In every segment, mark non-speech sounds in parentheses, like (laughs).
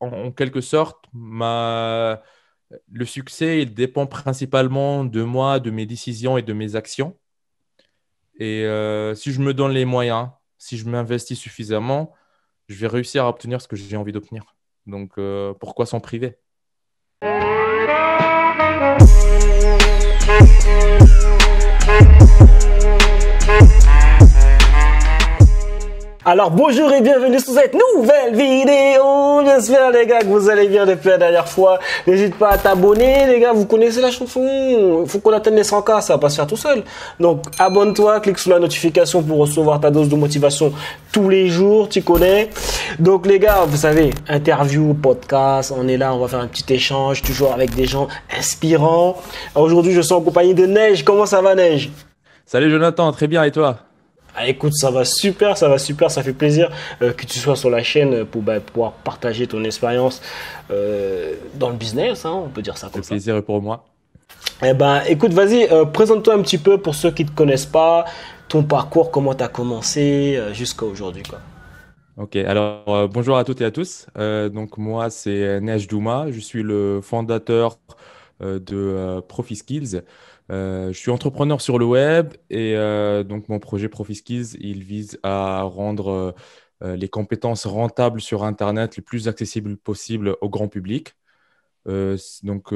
en, quelque sorte, le succès, il dépend principalement de moi, de mes décisions et de mes actions. Et euh, si je me donne les moyens, si je m'investis suffisamment, je vais réussir à obtenir ce que j'ai envie d'obtenir. Donc, euh, pourquoi s'en priver Alors bonjour et bienvenue sur cette nouvelle vidéo. J'espère les gars que vous allez bien depuis la dernière fois. N'hésite pas à t'abonner les gars, vous connaissez la chanson. Faut qu'on atteigne les 100K, ça va pas se faire tout seul. Donc abonne-toi, clique sur la notification pour recevoir ta dose de motivation tous les jours, tu connais. Donc les gars, vous savez, interview, podcast, on est là, on va faire un petit échange toujours avec des gens inspirants. Aujourd'hui, je suis en compagnie de Neige. Comment ça va Neige Salut Jonathan, très bien et toi ah, écoute, ça va super, ça va super, ça fait plaisir euh, que tu sois sur la chaîne pour bah, pouvoir partager ton expérience euh, dans le business, hein, on peut dire ça comme ça. plaisir pour moi. Eh ben, écoute, vas-y, euh, présente-toi un petit peu pour ceux qui ne te connaissent pas, ton parcours, comment tu as commencé jusqu'à aujourd'hui. Ok, alors bonjour à toutes et à tous. donc moi, c'est Nej Douma, je suis le fondateur de ProfiSkills. Euh, je suis entrepreneur sur le web et euh, donc mon projet ProfiSkiz, il vise à rendre euh, les compétences rentables sur Internet le plus accessibles possible au grand public. donc,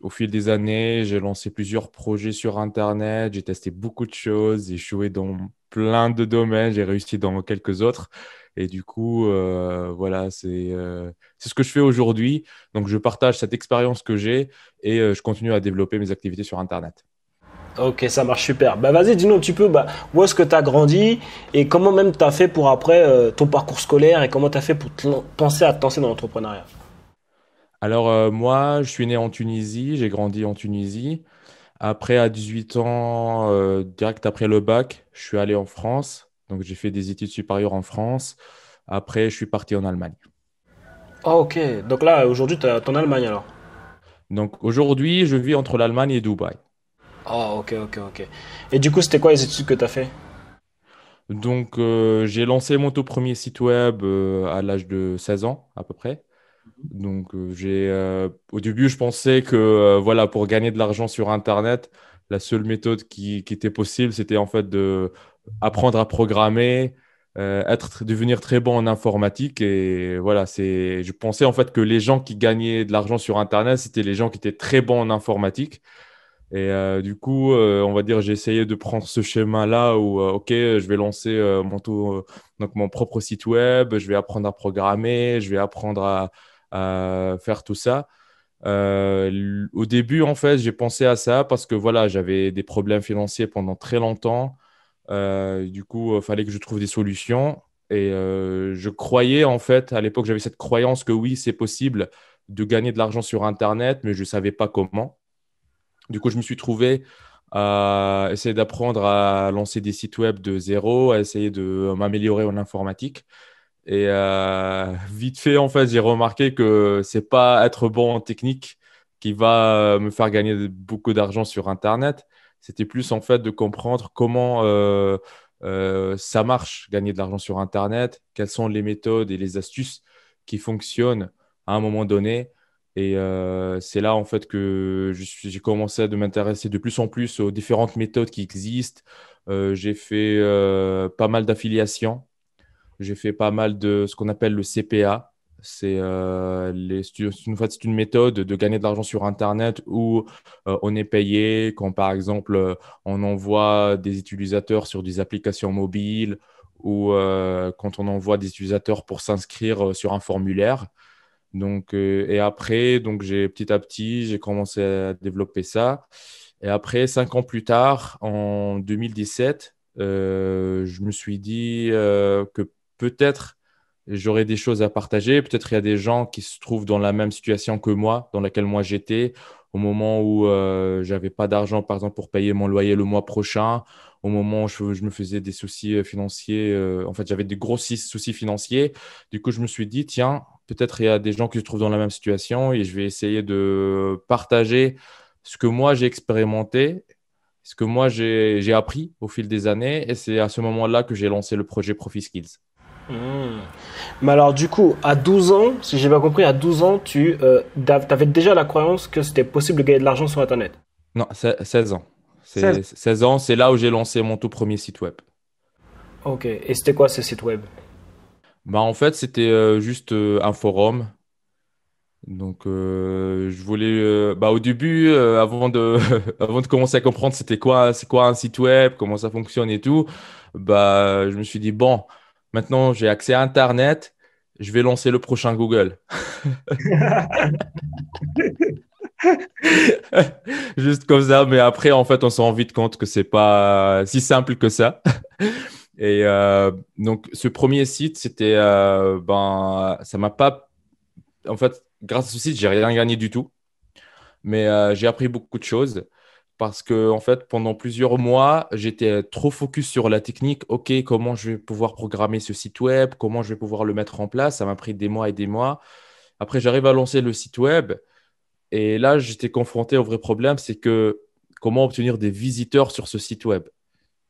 au fil des années, j'ai lancé plusieurs projets sur Internet, j'ai testé beaucoup de choses, j'ai joué dans plein de domaines, j'ai réussi dans quelques autres. Et du coup, euh, voilà, euh, c'est ce que je fais aujourd'hui. Donc, je partage cette expérience que j'ai et euh, je continue à développer mes activités sur Internet. Ok, ça marche super. Bah, vas-y, dis-nous un petit peu bah, où est-ce que tu as grandi et comment même tu as fait pour après ton parcours scolaire et comment tu as fait pour penser à te lancer dans l'entrepreneuriat. Alors moi, je suis né en Tunisie, j'ai grandi en Tunisie. Après, à 18 ans, direct après le bac, je suis allé en France. Donc, j'ai fait des études supérieures en France. Après, je suis parti en Allemagne. Ah, ok. Donc là, aujourd'hui, tu es en Allemagne alors Donc aujourd'hui, je vis entre l'Allemagne et Dubaï. Ah, oh, ok, ok, ok. Et du coup, c'était quoi les études que tu as fait Donc, euh, j'ai lancé mon tout premier site web euh, à l'âge de 16 ans, à peu près. Mhm. Donc, euh, j'ai, au début, je pensais que voilà, pour gagner de l'argent sur Internet, la seule méthode qui était possible, c'était en fait de apprendre à programmer, euh, être, devenir très bon en informatique. Et voilà, je pensais en fait que les gens qui gagnaient de l'argent sur Internet, c'était les gens qui étaient très bons en informatique. Et euh, du coup, euh, on va dire, j'ai essayé de prendre ce schéma-là où, OK, je vais lancer mon, mon propre site web, je vais apprendre à programmer, je vais apprendre à, à faire tout ça. au début, en fait, j'ai pensé à ça parce que voilà, j'avais des problèmes financiers pendant très longtemps. Euh, du coup, il euh, fallait que je trouve des solutions. Et euh, je croyais, en fait, à l'époque, j'avais cette croyance que oui, c'est possible de gagner de l'argent sur Internet, mais je ne savais pas comment. Du coup, je me suis trouvé à essayer d'apprendre à lancer des sites web de zéro, à essayer de m'améliorer en informatique. Et (laughs) vite fait, en fait, j'ai remarqué que ce n'est pas être bon en technique qui va me faire gagner beaucoup d'argent sur Internet, c'était plus en fait de comprendre comment euh, euh, ça marche, gagner de l'argent sur Internet, quelles sont les méthodes et les astuces qui fonctionnent à un moment donné. Et euh, c'est là en fait que j'ai commencé à m'intéresser de plus en plus aux différentes méthodes qui existent. j'ai fait pas mal d'affiliations, j'ai fait pas mal de ce qu'on appelle le CPA, c'est euh, c'est une méthode de gagner de l'argent sur Internet où euh, on est payé quand, par exemple, euh, on envoie des utilisateurs sur des applications mobiles ou quand on envoie des utilisateurs pour s'inscrire sur un formulaire. et après, donc petit à petit, j'ai commencé à développer ça. Et après, cinq ans plus tard, en 2017, je me suis dit que peut-être J'aurais des choses à partager. Peut-être il y a des gens qui se trouvent dans la même situation que moi, dans laquelle moi j'étais, au moment où euh, j'avais pas d'argent, par exemple, pour payer mon loyer le mois prochain, au moment où je, me faisais des soucis euh, financiers. Euh, en fait, j'avais des gros soucis financiers. Du coup, je me suis dit, tiens, peut-être il y a des gens qui se trouvent dans la même situation et je vais essayer de partager ce que moi j'ai expérimenté ce que moi j'ai appris au fil des années. Et c'est à ce moment-là que j'ai lancé le projet ProfiSkills. Hmm. Mais alors, du coup, à 12 ans, si j'ai bien compris, à 12 ans, tu euh, avais déjà la croyance que c'était possible de gagner de l'argent sur Internet Non, 16 ans. 16. ans, c'est là où j'ai lancé mon tout premier site web. Ok, et c'était quoi ce site web bah, En fait, c'était euh, juste euh, un forum. Donc, je voulais. bah, au début, avant, de, (laughs) avant de commencer à comprendre c'était quoi, c'est quoi un site web, comment ça fonctionne et tout, bah, je me suis dit, bon, Maintenant, j'ai accès à Internet. Je vais lancer le prochain Google. (laughs) Juste comme ça, mais après, en fait, on se rend vite compte que c'est pas si simple que ça. (laughs) Et euh, donc, ce premier site, c'était, euh, ben, ça m'a pas, en fait, grâce à ce site, j'ai rien gagné du tout, mais euh, j'ai appris beaucoup de choses parce que fait pendant plusieurs mois j'étais trop focus sur la technique ok comment je vais pouvoir programmer ce site web comment je vais pouvoir le mettre en place ça m'a pris des mois et des mois après j'arrive à lancer le site web et là j'étais confronté au vrai problème c'est que comment obtenir des visiteurs sur ce site web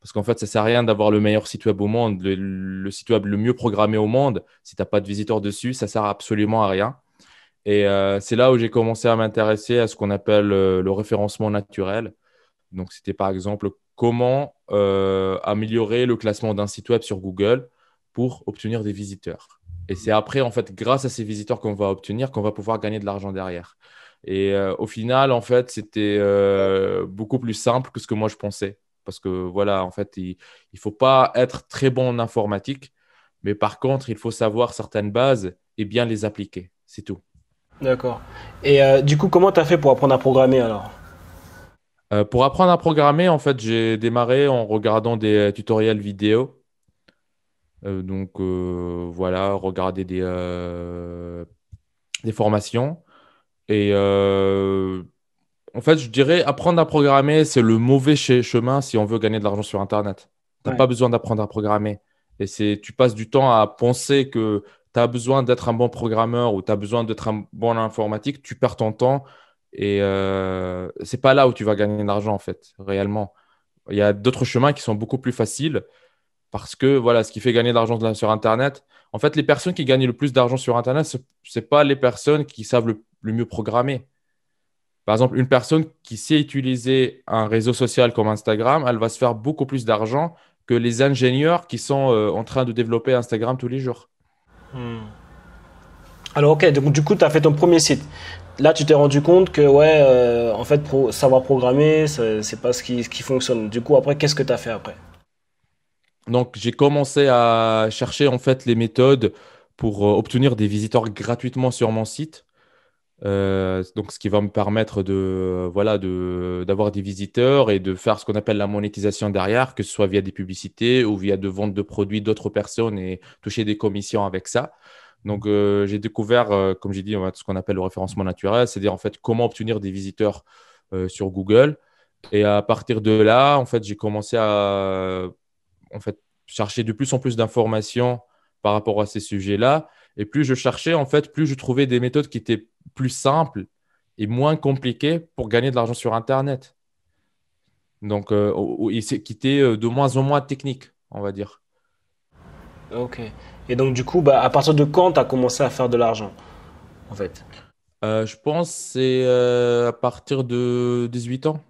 parce qu'en fait ça sert à rien d'avoir le meilleur site web au monde le, site web le mieux programmé au monde si tu n'as pas de visiteurs dessus ça sert absolument à rien et euh, c'est là où j'ai commencé à m'intéresser à ce qu'on appelle euh, le référencement naturel. Donc, c'était par exemple comment euh, améliorer le classement d'un site web sur Google pour obtenir des visiteurs. Et c'est après, en fait, grâce à ces visiteurs qu'on va obtenir, qu'on va pouvoir gagner de l'argent derrière. Et au final, en fait, c'était beaucoup plus simple que ce que moi je pensais. Parce que voilà, en fait, il ne faut pas être très bon en informatique, mais par contre, il faut savoir certaines bases et bien les appliquer. C'est tout. D'accord. Et euh, du coup, comment tu as fait pour apprendre à programmer alors euh, Pour apprendre à programmer, en fait, j'ai démarré en regardant des euh, tutoriels vidéo. donc voilà, regarder des, des formations. Et en fait, je dirais apprendre à programmer, c'est le mauvais chemin si on veut gagner de l'argent sur Internet. Tu n'as pas besoin d'apprendre à programmer. Et c'est, tu passes du temps à penser que tu as besoin d'être un bon programmeur ou tu as besoin d'être un bon informatique, tu perds ton temps et ce euh, c'est pas là où tu vas gagner de l'argent en fait, réellement. Il y a d'autres chemins qui sont beaucoup plus faciles parce que voilà, ce qui fait gagner de l'argent sur Internet, en fait, les personnes qui gagnent le plus d'argent sur Internet, ce n'est pas les personnes qui savent le, mieux programmer. Par exemple, une personne qui sait utiliser un réseau social comme Instagram, elle va se faire beaucoup plus d'argent que les ingénieurs qui sont euh, en train de développer Instagram tous les jours. Hmm. Alors ok, donc du coup tu as fait ton premier site. Là tu t'es rendu compte que ouais, euh, en fait savoir programmer, c'est pas ce qui, fonctionne. Du coup après, qu'est-ce que tu as fait après Donc j'ai commencé à chercher en fait les méthodes pour euh, obtenir des visiteurs gratuitement sur mon site. Euh, donc, ce qui va me permettre de voilà de d'avoir des visiteurs et de faire ce qu'on appelle la monétisation derrière, que ce soit via des publicités ou via de ventes de produits d'autres personnes et toucher des commissions avec ça. Donc, euh, j'ai découvert, euh, comme j'ai dit, ce qu'on appelle le référencement naturel, c'est-à-dire en fait comment obtenir des visiteurs sur Google. Et à partir de là, en fait, j'ai commencé à en fait chercher de plus en plus d'informations par rapport à ces sujets-là. Et plus je cherchais, en fait, plus je trouvais des méthodes qui étaient plus simple et moins compliqué pour gagner de l'argent sur Internet. Donc, euh, il s'est quitté euh, de moins en moins technique, on va dire. Ok. Et donc, du coup, bah, à partir de quand tu as commencé à faire de l'argent, en fait euh, Je pense c'est à partir de 18 ans.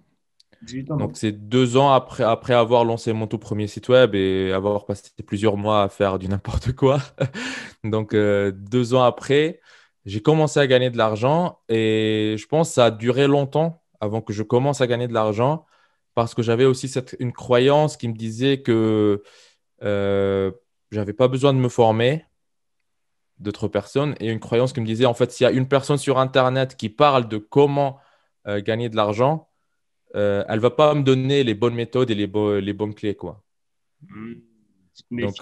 18 ans donc, c'est deux ans après, après avoir lancé mon tout premier site web et avoir passé plusieurs mois à faire du (laughs) n'importe quoi. donc, deux ans après, j'ai commencé à gagner de l'argent et je pense que ça a duré longtemps avant que je commence à gagner de l'argent parce que j'avais aussi une croyance qui me disait que euh, je n'avais pas besoin de me former d'autres personnes et une croyance qui me disait en fait s'il y a une personne sur internet qui parle de comment euh, gagner de l'argent elle euh, elle va pas me donner les bonnes méthodes et les, les bonnes clés quoi mmh. donc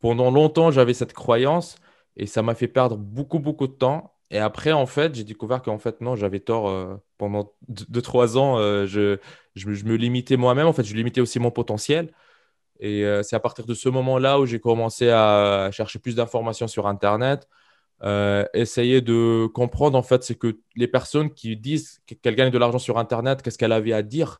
pendant longtemps j'avais cette croyance et ça m'a fait perdre beaucoup, beaucoup de temps. Et après, en fait, j'ai découvert qu'en fait, non, j'avais tort. Euh, pendant 2 trois ans, euh, je, me limitais moi-même. En fait, je limitais aussi mon potentiel. Et euh, c'est à partir de ce moment-là où j'ai commencé à chercher plus d'informations sur Internet, essayer de comprendre, en fait, c'est que les personnes qui disent qu'elles gagnent de l'argent sur Internet, qu'est-ce qu'elles avaient à dire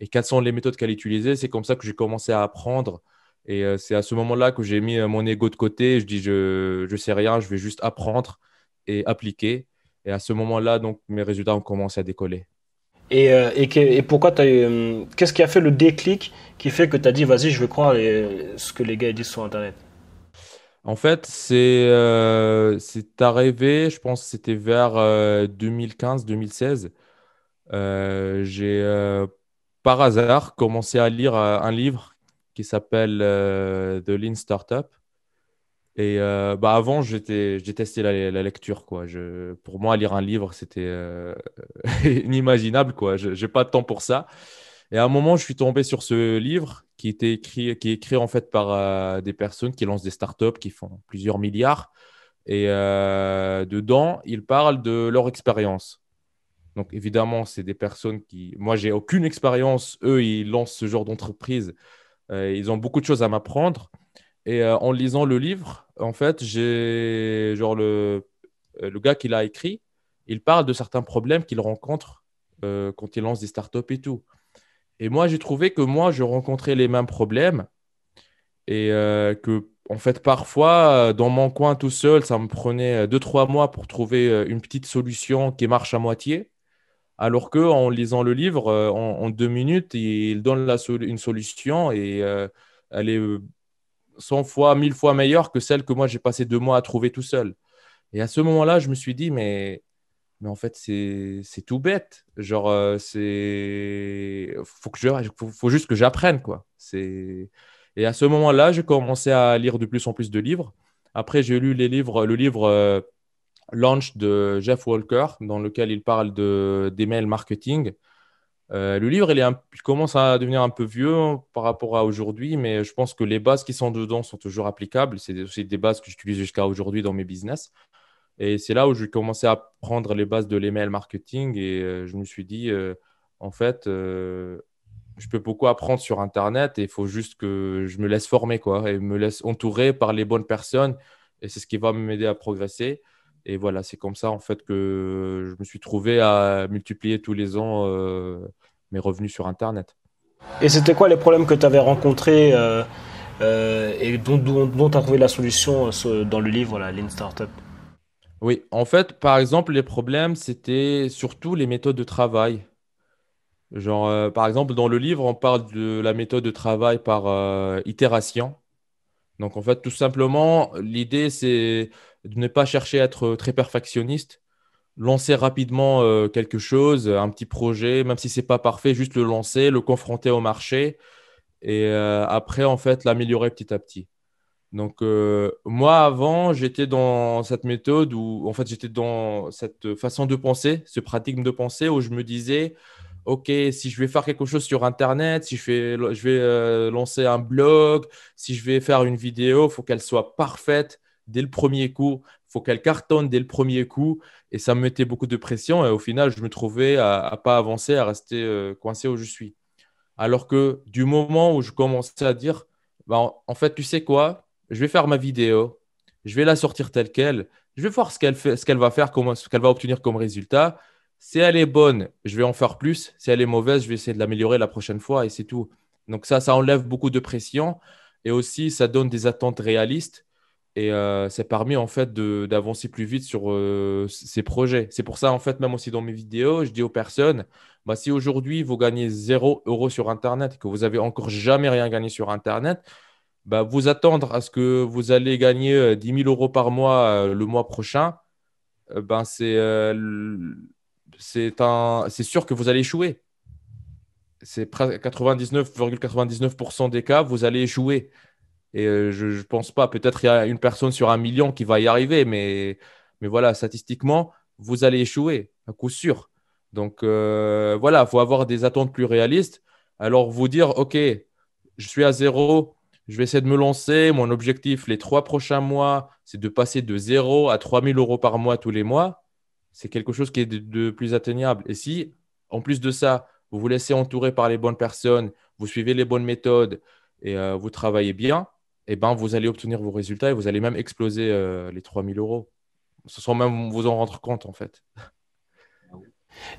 et quelles sont les méthodes qu'elles utilisaient. C'est comme ça que j'ai commencé à apprendre et euh, c'est à ce moment-là que j'ai mis euh, mon ego de côté. Je dis, je ne sais rien, je vais juste apprendre et appliquer. Et à ce moment-là, donc, mes résultats ont commencé à décoller. Et, euh, et, et pourquoi tu Qu'est-ce qui a fait le déclic qui fait que tu as dit, vas-y, je vais croire ce que les gars disent sur Internet En fait, c'est arrivé, je pense que c'était vers 2015-2016. j'ai par hasard commencé à lire un livre qui s'appelle euh, The Lean Startup. Et euh, bah avant, j'étais, j'ai testé la, lecture. Quoi. Je, pour moi, lire un livre, c'était euh, (laughs) inimaginable. Quoi. Je n'ai pas de temps pour ça. Et à un moment, je suis tombé sur ce livre qui, était écrit, qui est écrit en fait par des personnes qui lancent des startups qui font plusieurs milliards. Et dedans, ils parlent de leur expérience. Donc évidemment, c'est des personnes qui... Moi, j'ai aucune expérience. Eux, ils lancent ce genre d'entreprise euh, ils ont beaucoup de choses à m'apprendre. Et euh, en lisant le livre, en fait, j'ai genre euh, le, gars qui l'a écrit, il parle de certains problèmes qu'il rencontre quand il lance des startups et tout. Et moi, j'ai trouvé que moi, je rencontrais les mêmes problèmes et que, en fait, parfois, dans mon coin tout seul, ça me prenait deux, trois mois pour trouver une petite solution qui marche à moitié. Alors que en lisant le livre, euh, en, deux minutes, il donne la une solution et euh, elle est 100 euh, fois, 1000 fois meilleure que celle que moi j'ai passé deux mois à trouver tout seul. Et à ce moment-là, je me suis dit, mais, mais en fait, c'est tout bête. Genre, c'est. Faut, juste que j'apprenne, quoi. Et à ce moment-là, j'ai commencé à lire de plus en plus de livres. Après, j'ai lu les livres, le livre Launch de Jeff Walker, dans lequel il parle d'email marketing. Euh, le livre, il, est commence à devenir un peu vieux hein, par rapport à aujourd'hui, mais je pense que les bases qui sont dedans sont toujours applicables. C'est aussi des bases que j'utilise jusqu'à aujourd'hui dans mes business. Et c'est là où j'ai commencé à prendre les bases de l'email marketing et euh, je me suis dit, euh, en fait, je peux beaucoup apprendre sur Internet et il faut juste que je me laisse former quoi, et me laisse entourer par les bonnes personnes. Et c'est ce qui va m'aider à progresser. Et voilà, c'est comme ça en fait que je me suis trouvé à multiplier tous les ans euh, mes revenus sur Internet. Et c'était quoi les problèmes que tu avais rencontrés euh, euh, et dont tu as trouvé la solution dans le livre, la Lean Startup Oui, en fait, par exemple, les problèmes, c'était surtout les méthodes de travail. Genre, par exemple, dans le livre, on parle de la méthode de travail par itération. Donc, en fait, tout simplement, l'idée, c'est de ne pas chercher à être euh, très perfectionniste, lancer rapidement euh, quelque chose, euh, un petit projet, même si c'est pas parfait, juste le lancer, le confronter au marché et après en fait l'améliorer petit à petit. Donc moi avant j'étais dans cette méthode où en fait j'étais dans cette façon de penser, ce pratique de penser où je me disais ok si je vais faire quelque chose sur internet, si je vais, je vais lancer un blog, si je vais faire une vidéo, faut qu'elle soit parfaite dès le premier coup. Il faut qu'elle cartonne dès le premier coup. Et ça me mettait beaucoup de pression. Et au final, je me trouvais à ne pas avancer, à rester euh, coincé où je suis. Alors que du moment où je commençais à dire, bah, en fait, tu sais quoi, je vais faire ma vidéo, je vais la sortir telle qu'elle, je vais voir ce qu'elle fait, ce qu'elle va faire, ce qu'elle va obtenir comme résultat. Si elle est bonne, je vais en faire plus. Si elle est mauvaise, je vais essayer de l'améliorer la prochaine fois et c'est tout. Donc ça, ça enlève beaucoup de pression et aussi ça donne des attentes réalistes et euh, c'est en fait d'avancer plus vite sur euh, ces projets. C'est pour ça en fait même aussi dans mes vidéos, je dis aux personnes, bah, si aujourd'hui vous gagnez 0 euros sur Internet, que vous avez encore jamais rien gagné sur Internet, bah, vous attendre à ce que vous allez gagner 10 euh, 000 euros par mois le mois prochain, ben c'est c'est sûr que vous allez échouer. C'est 99,99% des cas, vous allez échouer. Et euh, je ne pense pas, peut-être il y a une personne sur un million qui va y arriver, mais, voilà, statistiquement, vous allez échouer, à coup sûr. Donc euh, voilà, il faut avoir des attentes plus réalistes. Alors vous dire, OK, je suis à zéro, je vais essayer de me lancer. Mon objectif, les trois prochains mois, c'est de passer de zéro à 3000 euros par mois tous les mois. C'est quelque chose qui est de, plus atteignable. Et si, en plus de ça, vous vous laissez entourer par les bonnes personnes, vous suivez les bonnes méthodes et euh, vous travaillez bien, eh ben, vous allez obtenir vos résultats et vous allez même exploser euh, les les 3000 euros. Ce sont même vous en rendre compte, en fait.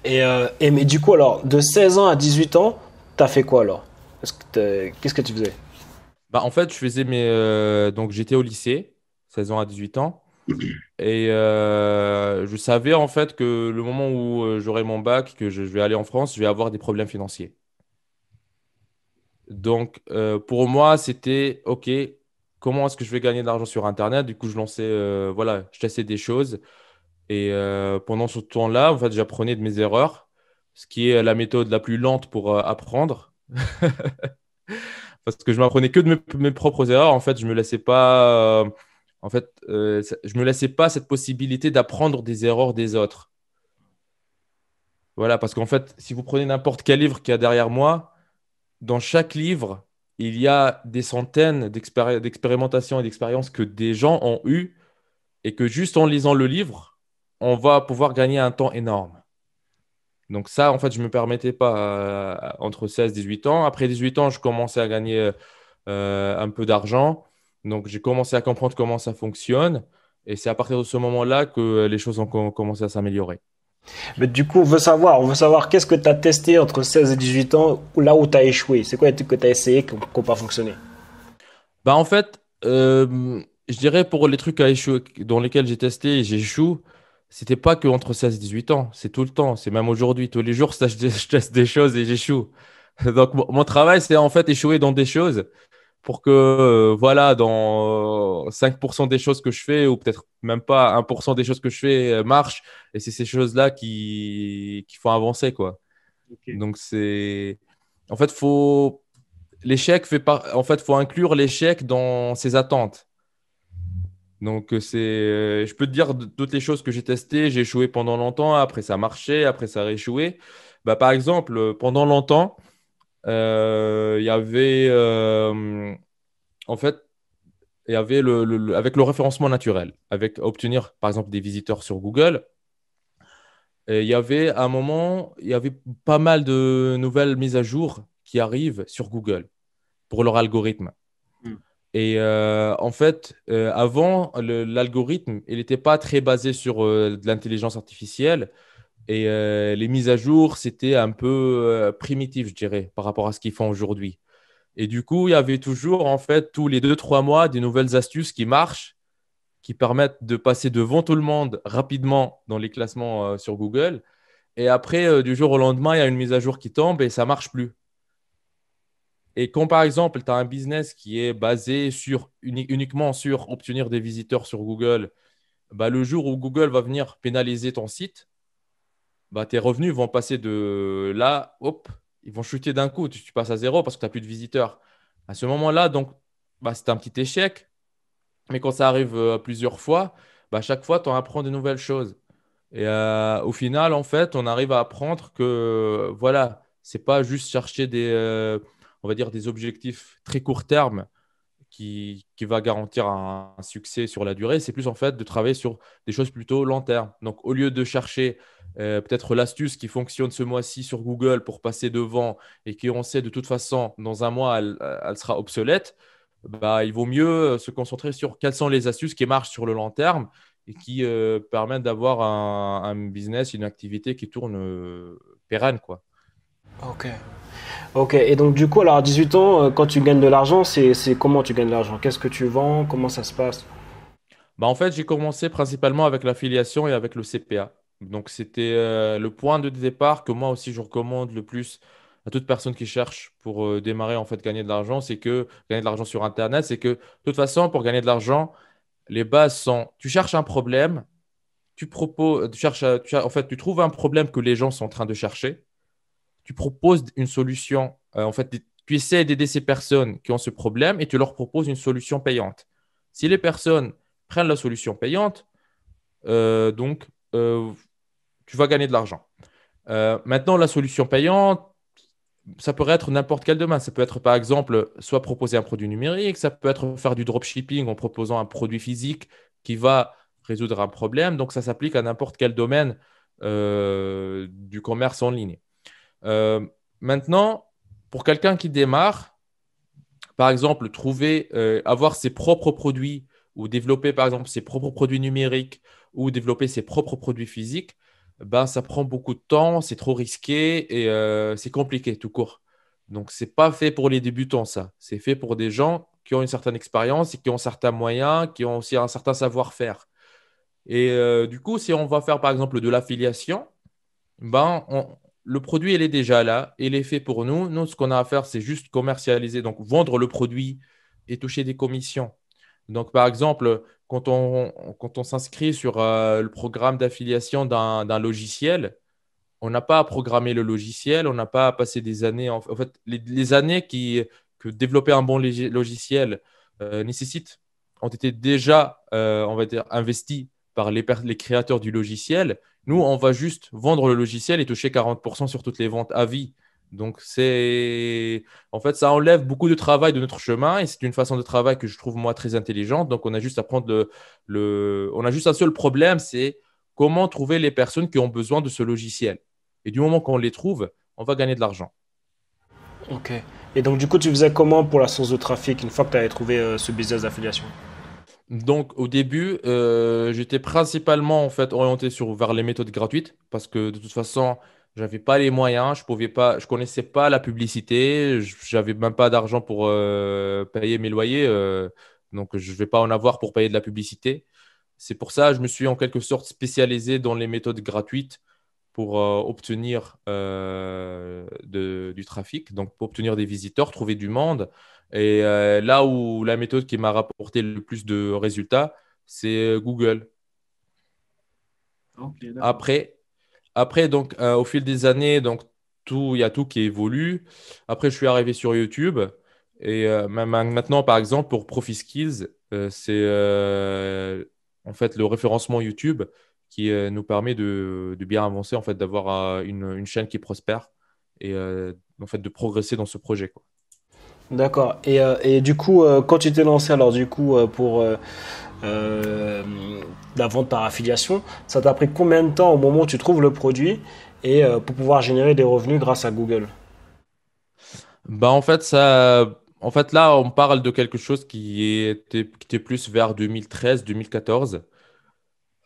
Et, euh, mais du coup, alors, de 16 ans à 18 ans, tu as fait quoi alors Qu'est-ce que tu faisais bah, En fait, je faisais mes. Euh, donc, j'étais au lycée, 16 ans à 18 ans. Et je savais en fait que le moment où j'aurai mon bac, que je, vais aller en France, je vais avoir des problèmes financiers. Donc, pour moi, c'était OK, comment est-ce que je vais gagner de l'argent sur Internet Du coup, je lançais, euh, voilà, je testais des choses. Et euh, pendant ce temps-là, en fait, j'apprenais de mes erreurs, ce qui est la méthode la plus lente pour euh, apprendre. (laughs) Parce que je m'apprenais que de mes, propres erreurs. En fait, je me laissais pas, en fait, je me laissais pas cette possibilité d'apprendre des erreurs des autres. Voilà, parce qu'en fait, si vous prenez n'importe quel livre qu'il y a derrière moi, dans chaque livre, il y a des centaines d'expérimentations et d'expériences que des gens ont eues et que juste en lisant le livre, on va pouvoir gagner un temps énorme. Donc ça, en fait, je ne me permettais pas euh, entre 16 et 18 ans. Après 18 ans, je commençais à gagner euh, un peu d'argent. Donc j'ai commencé à comprendre comment ça fonctionne. Et c'est à partir de ce moment-là que les choses ont commencé à s'améliorer. Mais du coup, on veut savoir, on veut savoir qu'est-ce que tu as testé entre 16 et 18 ans, là où tu as échoué. C'est quoi les trucs que tu as essayé qui n'ont pas fonctionné Bah en fait, euh, je dirais pour les trucs à échouer, dans lesquels j'ai testé et j'échoue, c'était pas que entre 16 et 18 ans, c'est tout le temps, c'est même aujourd'hui, tous les jours, je teste des choses et j'échoue. (laughs) Donc mon travail, c'est en fait échouer dans des choses pour que euh, voilà dans 5% euh, des choses que je fais ou peut-être même pas 1% des choses que je fais euh, marche et c'est ces choses là qui, qui font avancer quoi donc c'est en fait faut l'échec fait en fait faut inclure l'échec dans ses attentes donc c'est je peux te dire toutes les choses que j'ai testées j'ai échoué pendant longtemps après ça marchait après ça a échoué bah, par exemple pendant longtemps il euh, y avait euh, en fait, il y avait le, avec le référencement naturel, avec obtenir par exemple des visiteurs sur Google. il y avait à un moment, il y avait pas mal de nouvelles mises à jour qui arrivent sur Google pour leur algorithme. Hmm. Et euh, en fait, avant, l'algorithme, il n'était pas très basé sur de l'intelligence artificielle. Et euh, les mises à jour, c'était un peu euh, primitif, je dirais, par rapport à ce qu'ils font aujourd'hui. Et du coup, il y avait toujours, en fait, tous les deux, trois mois, des nouvelles astuces qui marchent, qui permettent de passer devant tout le monde rapidement dans les classements euh, sur Google. Et après, du jour au lendemain, il y a une mise à jour qui tombe et ça marche plus. Et quand, par exemple, tu as un business qui est basé sur, uniquement sur obtenir des visiteurs sur Google, bah, le jour où Google va venir pénaliser ton site, bah, tes revenus vont passer de là, hop, ils vont chuter d'un coup. Tu, passes à zéro parce que tu n'as plus de visiteurs. À ce moment-là, donc, bah, c'est un petit échec. Mais quand ça arrive euh, plusieurs fois, bah, chaque fois, tu en apprends de nouvelles choses. Et euh, au final, en fait, on arrive à apprendre que, voilà, n'est pas juste chercher des, euh, on va dire, des objectifs très court terme qui, va garantir un, succès sur la durée, c'est plus en fait de travailler sur des choses plutôt long terme. Donc au lieu de chercher euh, peut-être l'astuce qui fonctionne ce mois-ci sur Google pour passer devant et qui on sait de toute façon dans un mois elle, sera obsolète, bah, il vaut mieux euh, se concentrer sur quelles sont les astuces qui marchent sur le long terme et qui euh, permettent d'avoir un, business, une activité qui tourne pérenne. Quoi. Ok, Ok, et donc du coup, alors à 18 ans, euh, quand tu gagnes de l'argent, c'est comment tu gagnes de l'argent Qu'est-ce que tu vends Comment ça se passe bah, En fait, j'ai commencé principalement avec l'affiliation et avec le CPA. Donc c'était euh, le point de départ que moi aussi je recommande le plus à toute personne qui cherche pour euh, démarrer en fait gagner de l'argent, c'est que gagner de l'argent sur internet, c'est que de toute façon pour gagner de l'argent, les bases sont tu cherches un problème, tu proposes tu cherches, tu, en fait tu trouves un problème que les gens sont en train de chercher tu proposes une solution, euh, en fait, tu essaies d'aider ces personnes qui ont ce problème et tu leur proposes une solution payante. Si les personnes prennent la solution payante, euh, donc euh, tu vas gagner de l'argent. maintenant, la solution payante, ça peut être n'importe quel domaine. Ça peut être, par exemple, soit proposer un produit numérique, ça peut être faire du dropshipping en proposant un produit physique qui va résoudre un problème. Donc, ça s'applique à n'importe quel domaine du commerce en ligne. Euh, maintenant, pour quelqu'un qui démarre, par exemple, trouver, euh, avoir ses propres produits ou développer, par exemple, ses propres produits numériques ou développer ses propres produits physiques, ben, ça prend beaucoup de temps, c'est trop risqué et euh, c'est compliqué tout court. Donc, c'est pas fait pour les débutants, ça. C'est fait pour des gens qui ont une certaine expérience et qui ont certains moyens, qui ont aussi un certain savoir-faire. Et du coup, si on va faire, par exemple, de l'affiliation, ben, on, le produit, il est déjà là, il est fait pour nous. Nous, ce qu'on a à faire, c'est juste commercialiser, donc vendre le produit et toucher des commissions. Donc, par exemple, quand on, quand on s'inscrit sur euh, le programme d'affiliation d'un logiciel, on n'a pas à programmer le logiciel, on n'a pas à passer des années. En, fait, les, années qui, que développer un bon logiciel euh, nécessite ont été déjà, euh, on va dire, investies par les, créateurs du logiciel. Nous, on va juste vendre le logiciel et toucher 40% sur toutes les ventes à vie. Donc, c'est en fait, ça enlève beaucoup de travail de notre chemin et c'est une façon de travail que je trouve moi très intelligente. Donc, on a juste à prendre le, on a juste un seul problème, c'est comment trouver les personnes qui ont besoin de ce logiciel. Et du moment qu'on les trouve, on va gagner de l'argent. Ok. Et donc, du coup, tu faisais comment pour la source de trafic une fois que tu avais trouvé euh, ce business d'affiliation donc au début, euh, j'étais principalement en fait orienté sur, vers les méthodes gratuites parce que de toute façon, je n'avais pas les moyens, je pouvais pas, connaissais pas la publicité, j'avais même pas d'argent pour euh, payer mes loyers, euh, donc je ne vais pas en avoir pour payer de la publicité. C'est pour ça, que je me suis en quelque sorte spécialisé dans les méthodes gratuites pour obtenir du trafic, donc pour obtenir des visiteurs, trouver du monde. Et euh, là où la méthode qui m'a rapporté le plus de résultats, c'est euh, Google. après, après donc, euh, au fil des années, il y a tout qui évolue. Après, je suis arrivé sur YouTube. Et maintenant, par exemple, pour ProfiSkills, c'est en fait le référencement YouTube qui nous permet de, bien avancer, en fait, d'avoir une, chaîne qui prospère et en fait de progresser dans ce projet. D'accord. Euh, et, du coup, euh, quand tu t'es lancé, alors du coup, euh, pour la vente par affiliation, ça t'a pris combien de temps au moment où tu trouves le produit et pour pouvoir générer des revenus grâce à Google Bah en fait, ça, en fait là, on parle de quelque chose qui était, qui était plus vers 2013-2014.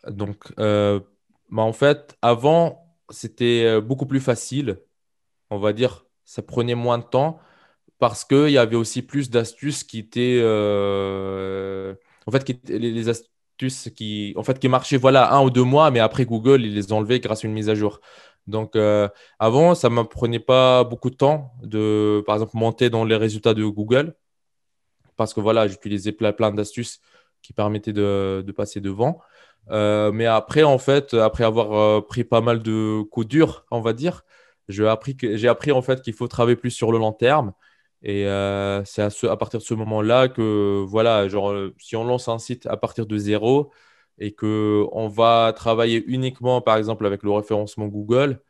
Donc, bah en fait, avant, c'était beaucoup plus facile, on va dire, ça prenait moins de temps parce qu'il y avait aussi plus d'astuces qui étaient. Euh, en fait, les, astuces qui, en fait, qui marchaient voilà, un ou deux mois, mais après Google, ils les enlevait grâce à une mise à jour. Donc, euh, avant, ça ne me prenait pas beaucoup de temps de, par exemple, monter dans les résultats de Google parce que voilà, j'utilisais plein, d'astuces qui permettaient de, passer devant. Euh, mais après, en fait, après avoir pris pas mal de coups durs, on va dire, j'ai appris, appris en fait qu'il faut travailler plus sur le long terme et euh, c'est à, partir de ce moment-là que, voilà, genre, euh, si on lance un site à partir de zéro et qu'on va travailler uniquement, par exemple, avec le référencement Google,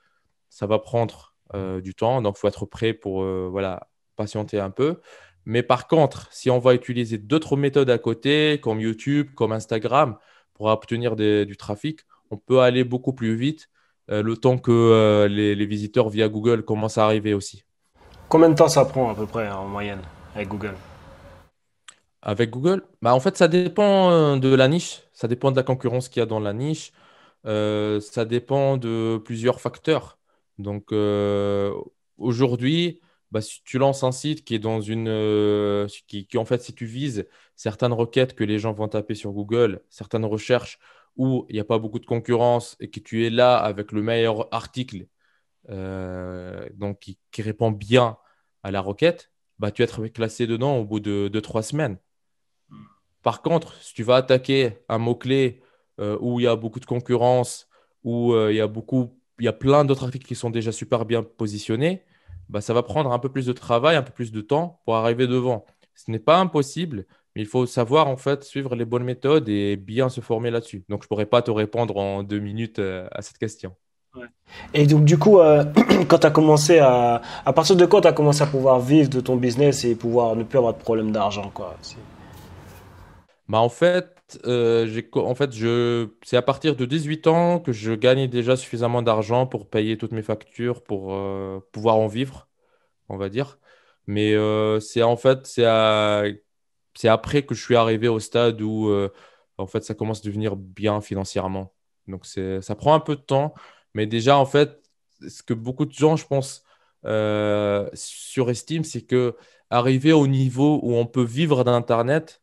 ça va prendre euh, du temps. Donc, il faut être prêt pour voilà, patienter un peu. Mais par contre, si on va utiliser d'autres méthodes à côté, comme YouTube, comme Instagram, pour obtenir du trafic, on peut aller beaucoup plus vite le temps que les visiteurs via Google commencent à arriver aussi. Combien de temps ça prend à peu près en moyenne avec Google Avec Google bah, En fait, ça dépend euh, de la niche, ça dépend de la concurrence qu'il y a dans la niche, euh, ça dépend de plusieurs facteurs. Donc euh, aujourd'hui, bah, si tu lances un site qui est dans une. qui, en fait, si tu vises certaines requêtes que les gens vont taper sur Google, certaines recherches où il n'y a pas beaucoup de concurrence et que tu es là avec le meilleur article, donc qui, répond bien à la roquette, bah, tu vas être classé dedans au bout de trois semaines. Par contre, si tu vas attaquer un mot-clé euh, où il y a beaucoup de concurrence, où euh, il, y a beaucoup, il y a plein d'autres articles qui sont déjà super bien positionnés, bah, ça va prendre un peu plus de travail, un peu plus de temps pour arriver devant. Ce n'est pas impossible, mais il faut savoir en fait suivre les bonnes méthodes et bien se former là-dessus. Donc, je ne pourrais pas te répondre en deux minutes euh, à cette question. Et donc, du coup, euh, (clears throat) quand tu as commencé à. À partir de quand tu as commencé à pouvoir vivre de ton business et pouvoir ne plus avoir de problème d'argent, quoi Bah, en fait, euh, en fait, je, c'est à partir de 18 ans que je gagnais déjà suffisamment d'argent pour payer toutes mes factures, pour euh, pouvoir en vivre, on va dire. Mais c'est en fait, c'est, après que je suis arrivé au stade où en fait, ça commence à devenir bien financièrement. Donc, ça prend un peu de temps. Mais déjà, en fait, ce que beaucoup de gens, je pense, euh, surestiment, c'est que arriver au niveau où on peut vivre d'Internet,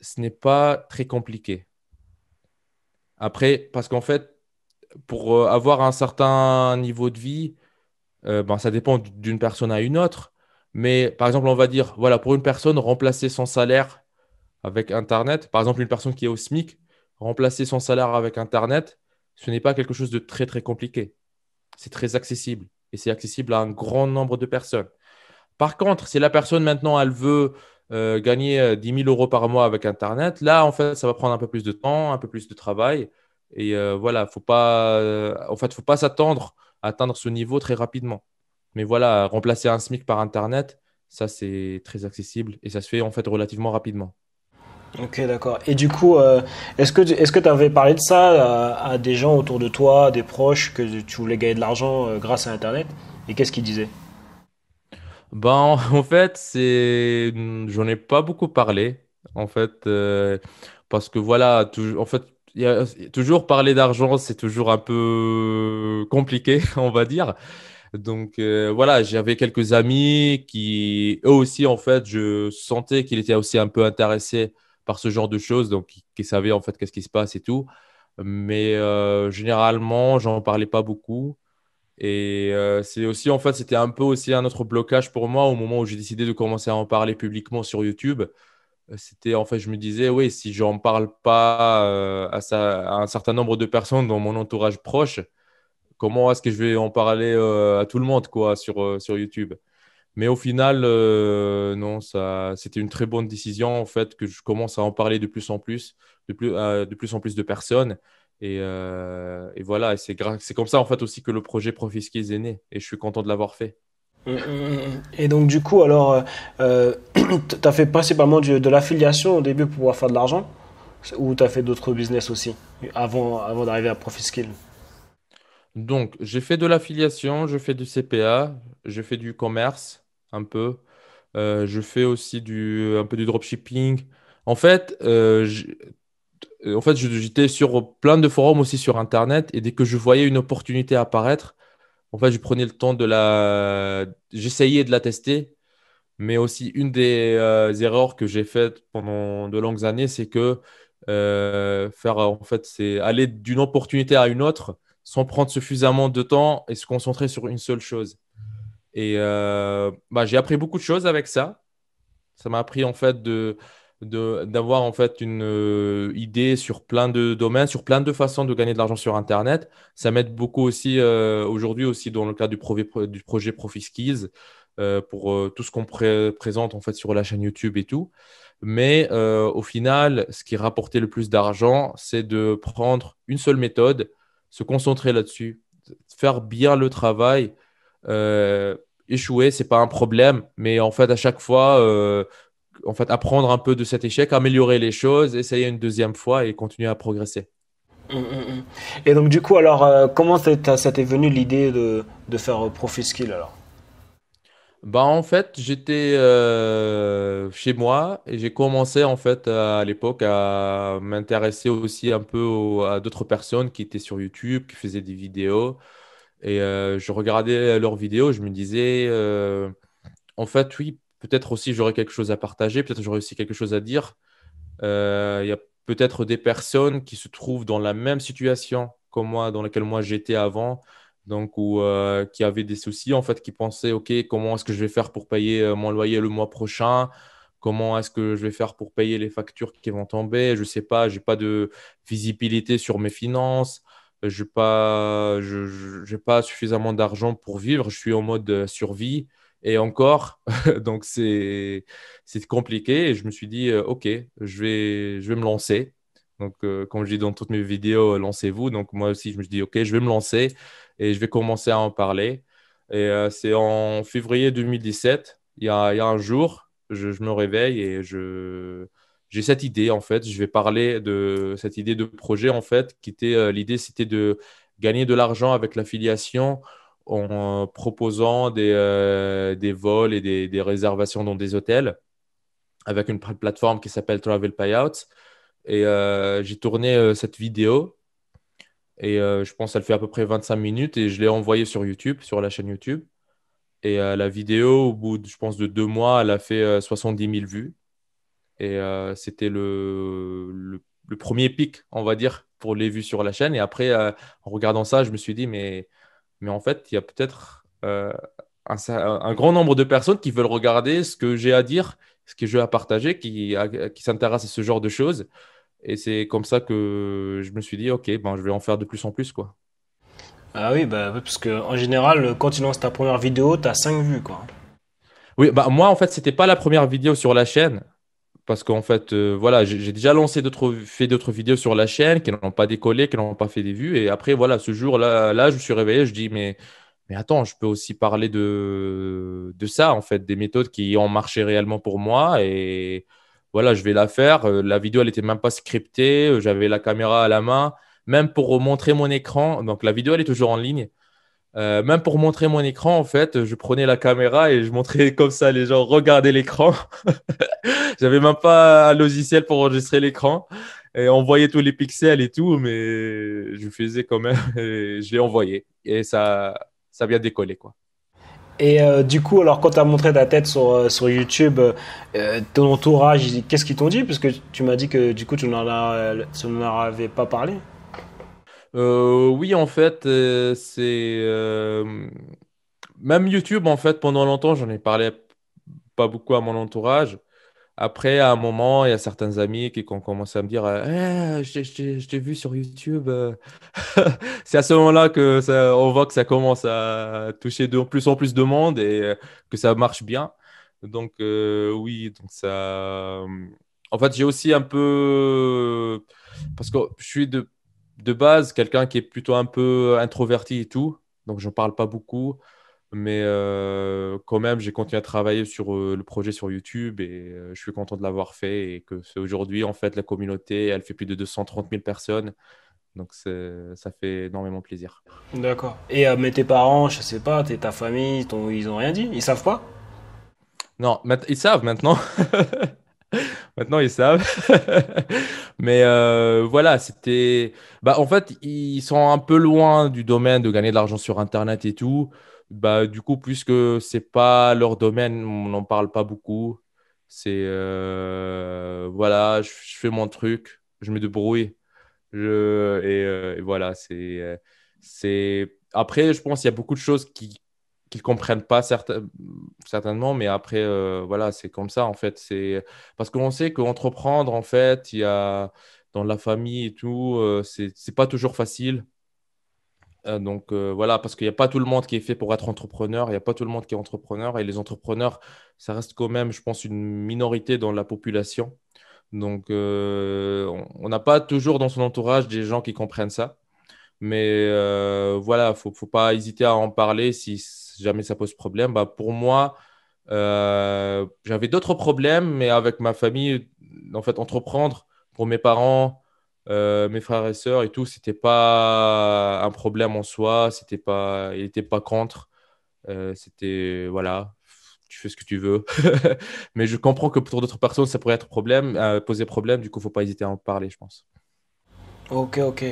ce n'est pas très compliqué. Après, parce qu'en fait, pour euh, avoir un certain niveau de vie, euh, ben, ça dépend d'une personne à une autre. Mais par exemple, on va dire, voilà, pour une personne, remplacer son salaire avec Internet, par exemple, une personne qui est au SMIC, remplacer son salaire avec Internet, ce n'est pas quelque chose de très très compliqué. C'est très accessible et c'est accessible à un grand nombre de personnes. Par contre, si la personne maintenant elle veut euh, gagner 10 euh, 000 euros par mois avec Internet, là en fait ça va prendre un peu plus de temps, un peu plus de travail et euh, voilà, faut pas, en fait, faut pas s'attendre à atteindre ce niveau très rapidement. Mais voilà, remplacer un SMIC par Internet, ça c'est très accessible et ça se fait en fait relativement rapidement. Ok, d'accord. Et du coup, euh, est-ce que tu est-ce que avais parlé de ça euh, à, des gens autour de toi, des proches, que tu voulais gagner de l'argent euh, grâce à Internet Et qu'est-ce qu'ils disaient ben, (laughs) En fait, c'est... j'en ai pas beaucoup parlé, en fait, parce que voilà, en fait, toujours parler d'argent, c'est toujours un peu compliqué, (laughs) on va dire. Donc voilà, j'avais quelques amis qui, eux aussi, en fait, je sentais qu'ils étaient aussi un peu intéressés par ce genre de choses, donc qui, savaient en fait qu'est-ce qui se passe et tout. Mais euh, généralement, j'en parlais pas beaucoup. Et euh, c'est aussi, en fait, c'était un peu aussi un autre blocage pour moi au moment où j'ai décidé de commencer à en parler publiquement sur YouTube. C'était, en fait, je me disais, oui, si j'en parle pas euh, à, un certain nombre de personnes dans mon entourage proche, comment est-ce que je vais en parler à tout le monde, quoi, sur YouTube mais au final, euh, non, ça, c'était une très bonne décision en fait que je commence à en parler de plus en plus, de plus, euh, de plus en plus de personnes. Et, euh, voilà, et c'est, c'est comme ça en fait aussi que le projet ProfiSkills est né. Et je suis content de l'avoir fait. Mmh, mmh, mmh. Et donc du coup, alors, tu as fait principalement de l'affiliation au début pour pouvoir faire de l'argent, ou tu as fait d'autres business aussi avant, avant d'arriver à Profiskill Donc, j'ai fait de l'affiliation, je fais du CPA, je fais du commerce, un peu. Euh, je fais aussi du, un peu du dropshipping. En fait, euh, euh, en fait j'étais sur plein de forums aussi sur Internet et dès que je voyais une opportunité apparaître, en fait, je prenais le temps de la. J'essayais de la tester. Mais aussi, une des erreurs que j'ai faites pendant de longues années, c'est que faire, en fait, c'est aller d'une opportunité à une autre sans prendre suffisamment de temps et se concentrer sur une seule chose. Et euh, bah, j'ai appris beaucoup de choses avec ça. Ça m'a appris en fait de d'avoir en fait une euh, idée sur plein de domaines, sur plein de façons de gagner de l'argent sur Internet. Ça m'aide beaucoup aussi euh, aujourd'hui aussi dans le cadre du, projet ProfiSkills pour tout ce qu'on présente en fait sur la chaîne YouTube et tout. Mais au final, ce qui rapportait le plus d'argent, c'est de prendre une seule méthode, se concentrer là-dessus, faire bien le travail euh, échouer, c'est pas un problème, mais en fait, à chaque fois, euh, en fait, apprendre un peu de cet échec, améliorer les choses, essayer une deuxième fois et continuer à progresser. Hum, hum, hum. Et donc, du coup, alors, euh, comment ça t'est venu l'idée de, de, faire Profiskill alors bah en fait, j'étais chez moi et j'ai commencé en fait à l'époque à m'intéresser aussi un peu à d'autres personnes qui étaient sur YouTube, qui faisaient des vidéos. Et euh, je regardais leurs vidéos, je me disais, euh, en fait, oui, peut-être aussi j'aurais quelque chose à partager, peut-être j'aurais aussi quelque chose à dire. Euh, il y a peut-être des personnes qui se trouvent dans la même situation que moi, dans laquelle moi j'étais avant, donc ou qui avaient des soucis en fait, qui pensaient ok comment est-ce que je vais faire pour payer mon loyer le mois prochain, comment est-ce que je vais faire pour payer les factures qui vont tomber, je ne sais pas, j'ai pas de visibilité sur mes finances, je n'ai pas, je, pas suffisamment d'argent pour vivre, je suis en mode euh, survie et encore, (laughs) donc c'est compliqué et je me suis dit, euh, ok, je vais, je vais me lancer. Donc, euh, comme je dis dans toutes mes vidéos, lancez-vous. Donc, moi aussi, je me suis dit, OK, je vais me lancer et je vais commencer à en parler. Et c'est en février 2017, il y a, y a un jour, je, me réveille et je, j'ai cette idée en fait, je vais parler de cette idée de projet en fait, qui était euh, l'idée c'était de gagner de l'argent avec l'affiliation en euh, proposant des, euh, des, vols et des, des, réservations dans des hôtels avec une plateforme qui s'appelle Travel Payouts. Et j'ai tourné cette vidéo et je pense qu'elle fait à peu près 25 minutes et je l'ai envoyée sur YouTube, sur la chaîne YouTube. Et la vidéo, au bout, de, je pense, de deux mois, elle a fait 70 000 vues. Et euh, c'était le, le, premier pic, on va dire, pour les vues sur la chaîne. Et après, euh, en regardant ça, je me suis dit, mais, mais en fait, il y a peut-être euh, un, grand nombre de personnes qui veulent regarder ce que j'ai à dire, ce que je à partager, qui, qui s'intéressent à ce genre de choses. Et c'est comme ça que je me suis dit, OK, ben, je vais en faire de plus en plus. quoi. Ah oui, bah, parce qu'en en général, quand tu lances ta première vidéo, tu as 5 vues. quoi. Oui, bah, moi, en fait, c'était pas la première vidéo sur la chaîne parce qu'en fait, euh, voilà, j'ai déjà lancé d'autres, fait d'autres vidéos sur la chaîne qui n'ont pas décollé, qui n'ont pas fait des vues. Et après, voilà, ce jour-là, là, je me suis réveillé, je dis, mais, mais attends, je peux aussi parler de, de ça, en fait, des méthodes qui ont marché réellement pour moi. Et voilà, je vais la faire. Euh, la vidéo, elle n'était même pas scriptée. Euh, j'avais la caméra à la main, même pour montrer mon écran. Donc, la vidéo, elle est toujours en ligne. Euh, même pour montrer mon écran, en fait, je prenais la caméra et je montrais (laughs) comme ça les gens regardaient l'écran. (laughs) J'avais même pas un logiciel pour enregistrer l'écran. Et envoyer tous les pixels et tout, mais je faisais quand même (laughs) et je l'ai envoyé. Et ça, ça vient décoller, quoi. Et euh, du coup, alors quand tu as montré ta tête sur, euh, sur YouTube, ton entourage, qu'est-ce qu'ils t'ont dit Parce que tu m'as dit que du coup, tu n'en avais pas parlé. Euh, oui, en fait, euh, c'est euh, même YouTube. En fait, pendant longtemps, j'en ai parlé pas beaucoup à mon entourage. Après, à un moment, il y a certains amis qui ont commencé à me dire eh, je, t'ai vu sur YouTube. (laughs) c'est à ce moment-là que voit que ça commence à toucher de plus en plus de monde et que ça marche bien. Donc oui, donc ça. En fait, j'ai aussi un peu parce que je suis de de base quelqu'un qui est plutôt un peu introverti et tout, donc je ne parle pas beaucoup, mais euh, quand même, j'ai continué à travailler sur euh, le projet sur YouTube et euh, je suis content de l'avoir fait et que aujourd'hui, en fait, la communauté, elle fait plus de 230 000 personnes. Donc ça fait énormément plaisir. D'accord. Et mes tes parents, je sais pas, ta famille, ils ont rien dit Ils savent pas Non, ils savent maintenant. (laughs) (laughs) Maintenant, ils savent. (laughs) Mais euh, voilà, c'était. Bah, en fait, ils sont un peu loin du domaine de gagner de l'argent sur Internet et tout. Bah, du coup, puisque c'est pas leur domaine, on n'en parle pas beaucoup. C'est. Euh, voilà, je, fais mon truc, je me débrouille. Je... Et, euh, voilà, c'est. c'est... Après, je pense qu'il y a beaucoup de choses qui qu'ils comprennent pas certainement, mais après, euh, voilà, c'est comme ça en fait. C'est parce qu'on sait qu'entreprendre, en fait, il y a dans la famille et tout, euh, c'est pas toujours facile. Euh, donc voilà, parce qu'il n'y a pas tout le monde qui est fait pour être entrepreneur, il n'y a pas tout le monde qui est entrepreneur, et les entrepreneurs, ça reste quand même, je pense, une minorité dans la population. Donc on n'a pas toujours dans son entourage des gens qui comprennent ça. Mais voilà, il faut, faut pas hésiter à en parler si jamais ça pose problème. Bah, pour moi, euh, j'avais d'autres problèmes, mais avec ma famille, en fait, entreprendre pour mes parents, euh, mes frères et sœurs et tout, c'était pas un problème en soi, c'était pas, il n'était pas contre. Euh, c'était voilà, tu fais ce que tu veux. (laughs) mais je comprends que pour d'autres personnes, ça pourrait être problème, poser problème. Du coup, faut pas hésiter à en parler, je pense. Ok, ok.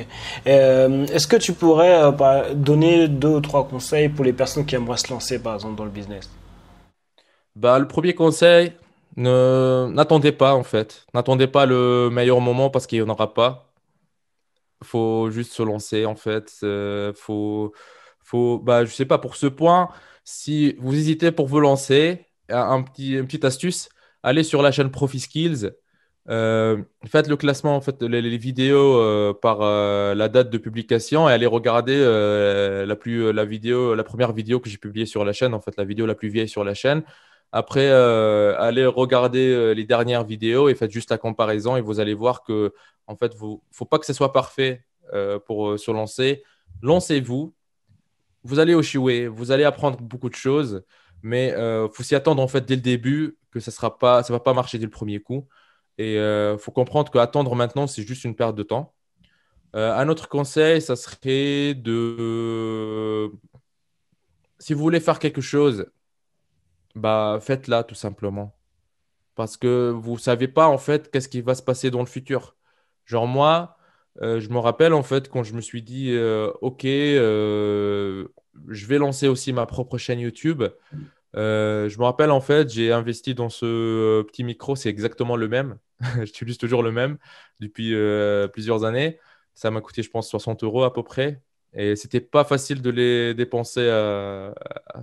Euh, est-ce que tu pourrais euh, bah, donner deux ou trois conseils pour les personnes qui aimeraient se lancer, par exemple, dans le business bah, Le premier conseil, n'attendez pas, en fait. N'attendez pas le meilleur moment parce qu'il n'y en aura pas. Il faut juste se lancer, en fait. Euh, faut, faut, bah, je sais pas, pour ce point, si vous hésitez pour vous lancer, un petit, une petite astuce, allez sur la chaîne Skills. Euh, faites le classement, en fait, les, vidéos euh, par euh, la date de publication et allez regarder la, plus, la, vidéo, la première vidéo que j'ai publiée sur la chaîne, en fait, la vidéo la plus vieille sur la chaîne. Après, allez regarder les dernières vidéos et faites juste la comparaison et vous allez voir que, en fait, vous, faut pas que ce soit parfait pour se lancer. Lancez-vous. Vous allez au chouet, vous allez apprendre beaucoup de choses, mais il faut s'y attendre en fait dès le début que ça ne pas, ça va pas marcher dès le premier coup. Et il euh, faut comprendre qu'attendre maintenant, c'est juste une perte de temps. Euh, un autre conseil, ça serait de... Si vous voulez faire quelque chose, bah, faites-la tout simplement. Parce que vous ne savez pas en fait qu'est-ce qui va se passer dans le futur. Genre moi, euh, je me rappelle en fait quand je me suis dit, ok, je vais lancer aussi ma propre chaîne YouTube. je me rappelle en fait, j'ai investi dans ce petit micro, c'est exactement le même. (laughs) je J'utilise toujours le même depuis euh, plusieurs années. Ça m'a coûté, je pense, 60 euros à peu près. Et c'était pas facile de les dépenser à,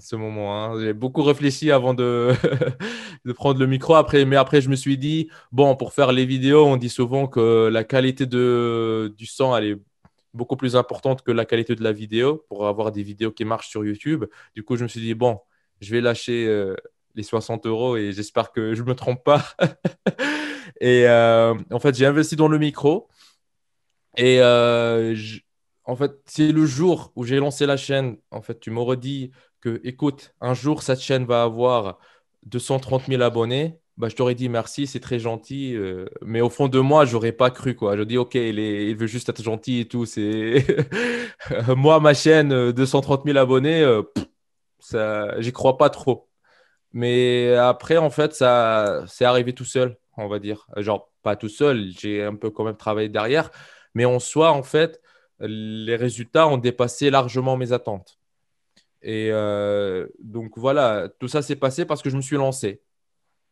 ce moment. Hein. J'ai beaucoup réfléchi avant (laughs) de, prendre le micro. Après, mais après, je me suis dit, bon, pour faire les vidéos, on dit souvent que la qualité de, du son, elle est beaucoup plus importante que la qualité de la vidéo pour avoir des vidéos qui marchent sur YouTube. Du coup, je me suis dit, bon, je vais lâcher euh, les 60 euros et j'espère que je me trompe pas. (laughs) Et euh, en fait, j'ai investi dans le micro. Et euh, en fait, c'est le jour où j'ai lancé la chaîne. En fait, tu m'aurais dit que, écoute, un jour, cette chaîne va avoir 230 000 abonnés. Bah, je t'aurais dit merci, c'est très gentil. Euh, mais au fond de moi, j'aurais pas cru. Quoi. Je dis, OK, il, veut juste être gentil et tout. C'est (laughs) Moi, ma chaîne, 230 000 abonnés, ça, j'y crois pas trop. Mais après, en fait, ça, c'est arrivé tout seul on va dire. Genre, pas tout seul, j'ai un peu quand même travaillé derrière, mais en soi, en fait, les résultats ont dépassé largement mes attentes. Et euh, donc voilà, tout ça s'est passé parce que je me suis lancé.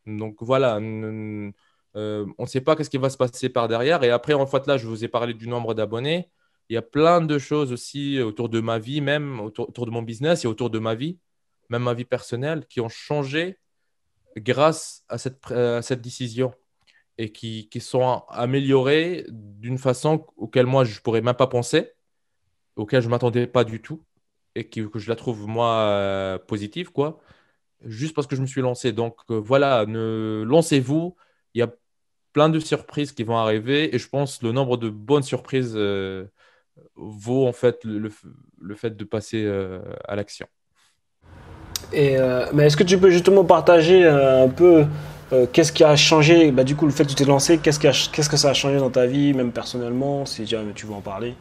Donc voilà, euh, on ne sait pas qu'est-ce qui va se passer par derrière. Et après, en fait, là, je vous ai parlé du nombre d'abonnés. Il y a plein de choses aussi autour de ma vie, même autour de mon business et autour de ma vie, même ma vie personnelle, qui ont changé grâce à cette, décision et qui, sont améliorées d'une façon auquel moi je pourrais même pas penser, auquel je m'attendais pas du tout et que je la trouve moi euh, positive quoi, juste parce que je me suis lancé. Donc euh, voilà, ne lancez-vous, il y a plein de surprises qui vont arriver et je pense le nombre de bonnes surprises euh, vaut en fait le, fait de passer à l'action. Euh, mais est-ce que tu peux justement partager euh, un peu euh, qu'est-ce qui a changé bah, Du coup, le fait que tu t'es lancé, qu'est-ce, qu'est-ce que ça a changé dans ta vie, même personnellement, si tu veux en parler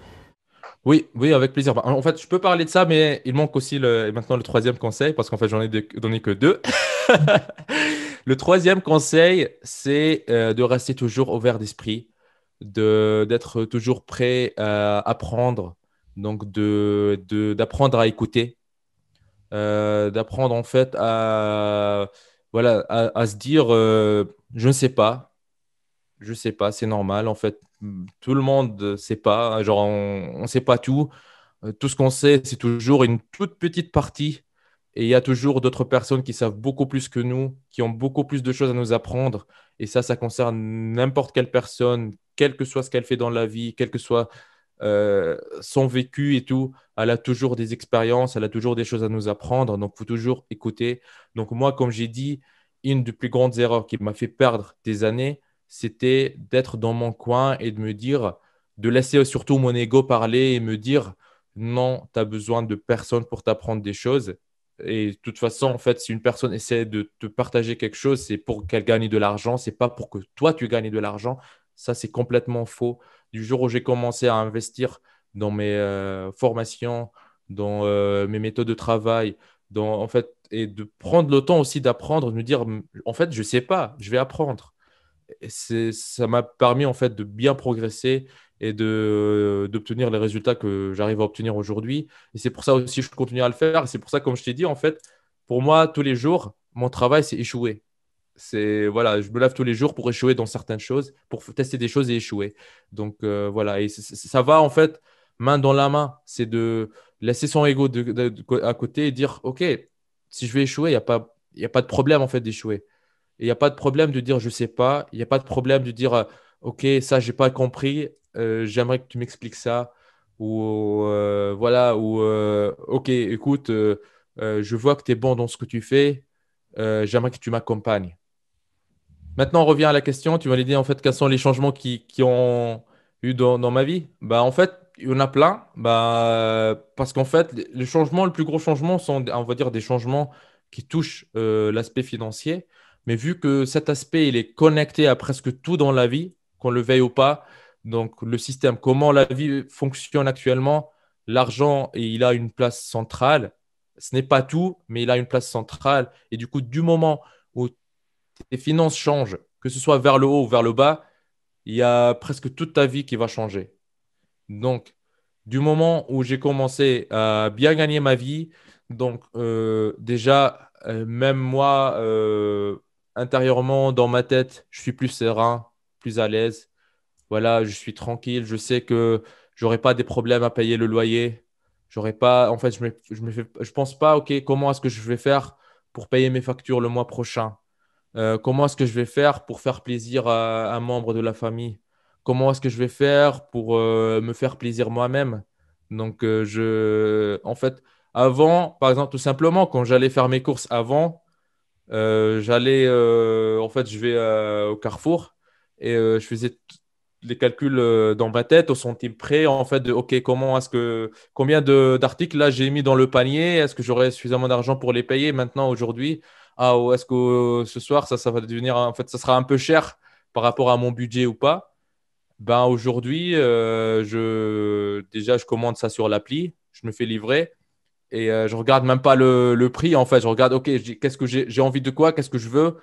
oui, oui, avec plaisir. Bah, en fait, je peux parler de ça, mais il manque aussi le, maintenant le troisième conseil, parce qu'en fait, j'en ai donné que deux. (laughs) le troisième conseil, c'est de rester toujours ouvert d'esprit, de, d'être toujours prêt à apprendre, donc de, de, d'apprendre à écouter, euh, d'apprendre en fait à, voilà, à, se dire euh, je ne sais pas, je ne sais pas, c'est normal en fait. Tout le monde ne sait pas, genre on ne sait pas tout. Euh, tout ce qu'on sait, c'est toujours une toute petite partie. Et il y a toujours d'autres personnes qui savent beaucoup plus que nous, qui ont beaucoup plus de choses à nous apprendre. Et ça, ça concerne n'importe quelle personne, quel que soit ce qu'elle fait dans la vie, quel que soit euh, son vécu et tout. Elle a toujours des expériences, elle a toujours des choses à nous apprendre, donc faut toujours écouter. Donc moi, comme j'ai dit, une des plus grandes erreurs qui m'a fait perdre des années, c'était d'être dans mon coin et de me dire, de laisser surtout mon ego parler et me dire, non, tu as besoin de personne pour t'apprendre des choses. Et de toute façon, en fait, si une personne essaie de te partager quelque chose, c'est pour qu'elle gagne de l'argent, c'est pas pour que toi tu gagnes de l'argent. Ça, c'est complètement faux du jour où j'ai commencé à investir dans mes euh, formations, dans euh, mes méthodes de travail, dans, en fait, et de prendre le temps aussi d'apprendre, de me dire, en fait, je ne sais pas, je vais apprendre. ça m'a permis en fait de bien progresser et d'obtenir les résultats que j'arrive à obtenir aujourd'hui. Et c'est pour ça aussi que je continue à le faire. C'est pour ça, comme je t'ai dit, en fait, pour moi, tous les jours, mon travail, c'est échouer. C'est voilà, je me lave tous les jours pour échouer dans certaines choses, pour tester des choses et échouer. Donc euh, voilà, et ça va en fait main dans la main. C'est de laisser son ego à côté et dire ok, si je vais échouer, il n'y a pas a pas de problème en fait d'échouer. Il n'y a pas de problème de dire je sais pas. Il n'y a pas de problème de dire euh, ok ça j'ai pas compris. Euh, j'aimerais que tu m'expliques ça ou voilà ou ok écoute je vois que tu es bon dans ce que tu fais. j'aimerais que tu m'accompagnes. Maintenant, on revient à la question. Tu m'as dit en fait quels sont les changements qui, qui ont eu dans, dans ma vie. Bah, en fait, il y en a plein. Bah, parce qu'en fait, les changements, le plus gros changement sont, on va dire, des changements qui touchent euh, l'aspect financier. Mais vu que cet aspect, il est connecté à presque tout dans la vie, qu'on le veille ou pas, donc le système, comment la vie fonctionne actuellement, l'argent, il a une place centrale. Ce n'est pas tout, mais il a une place centrale. Et du coup, du moment où tes finances changent, que ce soit vers le haut ou vers le bas, il y a presque toute ta vie qui va changer. Donc, du moment où j'ai commencé à bien gagner ma vie, donc euh, déjà, euh, même moi, euh, intérieurement, dans ma tête, je suis plus serein, plus à l'aise. Voilà, je suis tranquille, je sais que n'aurai pas des problèmes à payer le loyer. pas, en fait, je ne je pense pas, ok, comment est-ce que je vais faire pour payer mes factures le mois prochain euh, comment est-ce que je vais faire pour faire plaisir à, un membre de la famille Comment est-ce que je vais faire pour euh, me faire plaisir moi-même Donc, euh, je, en fait, avant, par exemple, tout simplement, quand j'allais faire mes courses avant, j'allais, en fait, je vais au Carrefour et je faisais les calculs dans ma tête au centime près, en fait, de OK, comment est-ce que combien d'articles là j'ai mis dans le panier Est-ce que j'aurais suffisamment d'argent pour les payer maintenant aujourd'hui ah, est-ce que ce soir, ça, va devenir, en fait, ça sera un peu cher par rapport à mon budget ou pas. Ben aujourd'hui, euh, je, déjà, je commande ça sur l'appli, je me fais livrer et euh, je regarde même pas le, prix. En fait, je regarde, ok, qu'est-ce que j'ai envie de quoi, qu'est-ce que je veux,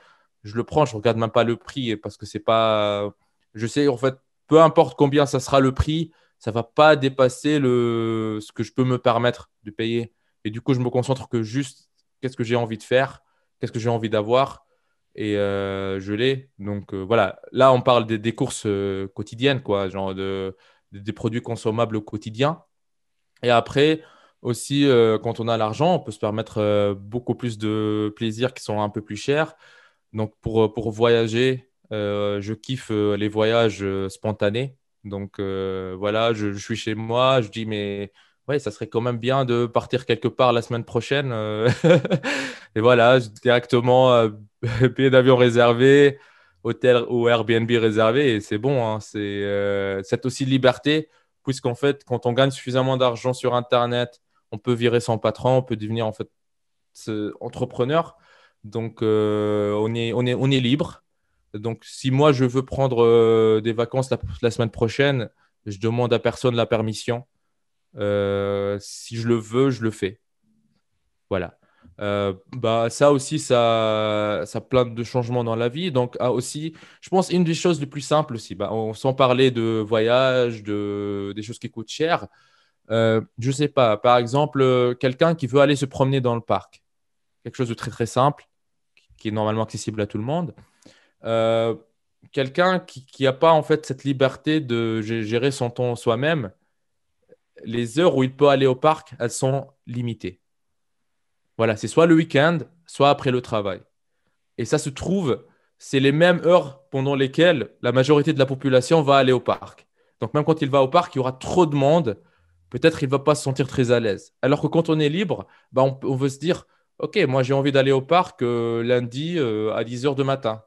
je le prends, je regarde même pas le prix parce que c'est pas, je sais en fait, peu importe combien ça sera le prix, ça va pas dépasser le ce que je peux me permettre de payer. Et du coup, je me concentre que juste qu'est-ce que j'ai envie de faire qu'est-ce que j'ai envie d'avoir et euh, je l'ai. Donc euh, voilà, là on parle des, courses euh, quotidiennes, quoi, genre de, des produits consommables au quotidien. Et après aussi, quand on a l'argent, on peut se permettre beaucoup plus de plaisirs qui sont un peu plus chers. Donc pour, pour voyager, je kiffe les voyages spontanés. Donc voilà, je suis chez moi, je dis mais ouais, ça serait quand même bien de partir quelque part la semaine prochaine. Euh. (laughs) et voilà, directement euh, (laughs) billet d'avion réservé, hôtel ou Airbnb réservé, et c'est bon. Hein, euh, c'est aussi liberté, puisqu'en fait, quand on gagne suffisamment d'argent sur Internet, on peut virer son patron, on peut devenir en fait entrepreneur. Donc, on, est, on, est, on est libre. Donc, si moi, je veux prendre des vacances la, la, semaine prochaine, je demande à personne la permission. Euh, si je le veux, je le fais. Voilà. Euh, bah, ça aussi, ça, ça plein de changements dans la vie. Donc, ah, aussi, je pense, une des choses les plus simples aussi, bah, on, sans parler de voyage, de, des choses qui coûtent cher. Euh, je sais pas, par exemple, euh, quelqu'un qui veut aller se promener dans le parc, quelque chose de très très simple, qui est normalement accessible à tout le monde. quelqu'un qui n'a pas en fait cette liberté de gérer son temps soi-même, les heures où il peut aller au parc, elles sont limitées. Voilà, c'est soit le week-end, soit après le travail. Et ça se trouve, c'est les mêmes heures pendant lesquelles la majorité de la population va aller au parc. Donc même quand il va au parc, il y aura trop de monde, peut-être il ne va pas se sentir très à l'aise. Alors que quand on est libre, bah, on, veut se dire, OK, moi j'ai envie d'aller au parc euh, lundi euh, à 10h du matin.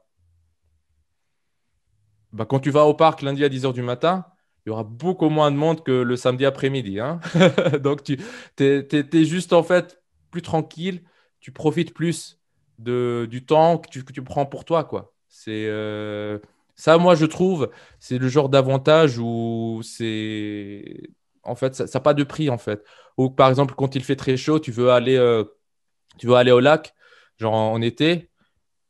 Bah, quand tu vas au parc lundi à 10h du matin, il y aura beaucoup moins de monde que le samedi après-midi. Hein (laughs) Donc, tu es, juste en fait plus tranquille, tu profites plus de, du temps que tu, prends pour toi. quoi. C'est euh, Ça, moi, je trouve, c'est le genre d'avantage où c'est. En fait, ça n'a pas de prix, en fait. Ou par exemple, quand il fait très chaud, tu veux aller, euh, tu veux aller au lac, genre en, été,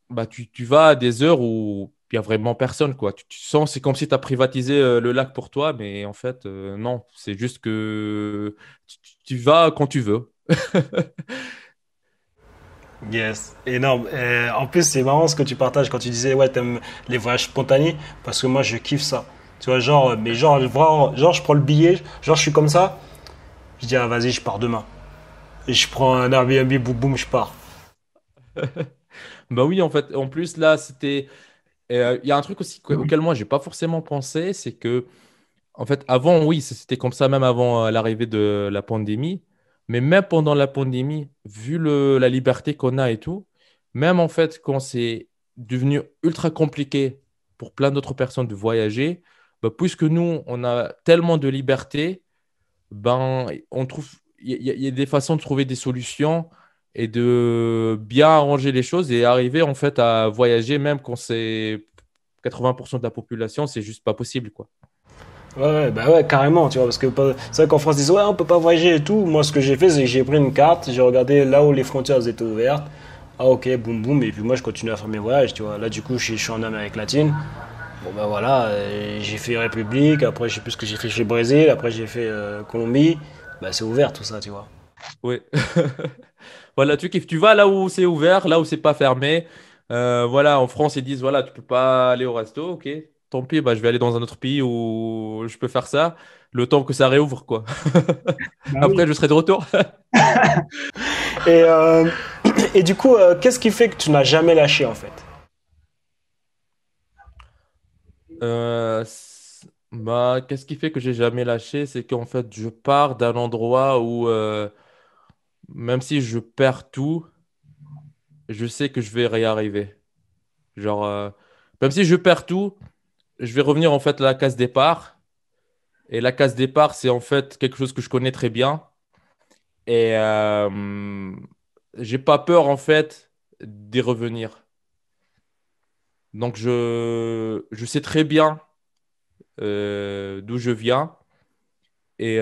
bah, tu, tu vas à des heures où il a vraiment personne. Quoi. Tu, sens, c'est comme si tu as privatisé euh, le lac pour toi, mais en fait, euh, non, c'est juste que tu, vas quand tu veux. (laughs) yes, énorme. Euh, en plus, c'est marrant ce que tu partages quand tu disais, ouais, t'aimes les voyages spontanés, parce que moi, je kiffe ça. Tu vois, genre, mais genre, genre je prends le billet, genre, je suis comme ça, je dis, ah, vas-y, je pars demain. Et je prends un Airbnb, boum, boum, je pars. (laughs) bah oui, en fait, en plus, là, c'était euh, il y a un truc aussi mhm. auquel moi, je n'ai pas forcément pensé, c'est que, en fait, avant, oui, c'était comme ça, même avant euh, l'arrivée de la pandémie. Mais même pendant la pandémie, vu le, la liberté qu'on a et tout, même en fait, quand c'est devenu ultra compliqué pour plein d'autres personnes de voyager, bah, puisque nous, on a tellement de liberté, ben, on trouve, il y, a des façons de trouver des solutions et de bien arranger les choses et arriver en fait à voyager même quand c'est 80% de la population, c'est juste pas possible quoi. Ouais, ouais, bah carrément, tu vois, parce que c'est vrai qu'en France, ils disent, ouais, on peut pas voyager et tout. Moi, ce que j'ai fait, c'est que j'ai pris une carte, j'ai regardé là où les frontières étaient ouvertes. Ah, ok, boum, boum, et puis moi, je continue à faire mes voyages, tu vois. Là, du coup, je suis en Amérique latine. Bon, bah voilà, euh, j'ai fait République, après, je sais plus ce que j'ai fait chez Brésil, après, j'ai fait euh, Colombie. Bah, c'est ouvert tout ça, tu vois. Oui. (laughs) Voilà, tu Tu vas là où c'est ouvert, là où c'est pas fermé. Euh, voilà, en France, ils disent voilà, tu peux pas aller au resto, ok. Tant pis, bah, je vais aller dans un autre pays où je peux faire ça le temps que ça réouvre, quoi. Bah (laughs) Après, je serai de retour. (laughs) et, euh, (clears throat) et, du coup, euh, qu'est-ce qui fait que tu n'as jamais lâché, en fait bah, Qu'est-ce qui fait que j'ai jamais lâché C'est qu'en fait, je pars d'un endroit où même si je perds tout, je sais que je vais réarriver. Genre, euh, même si je perds tout, je vais revenir en fait à la case départ. Et la case départ, c'est en fait quelque chose que je connais très bien. Et euh, j'ai pas peur en fait d'y revenir. Donc je, sais très bien euh, d'où je viens. Et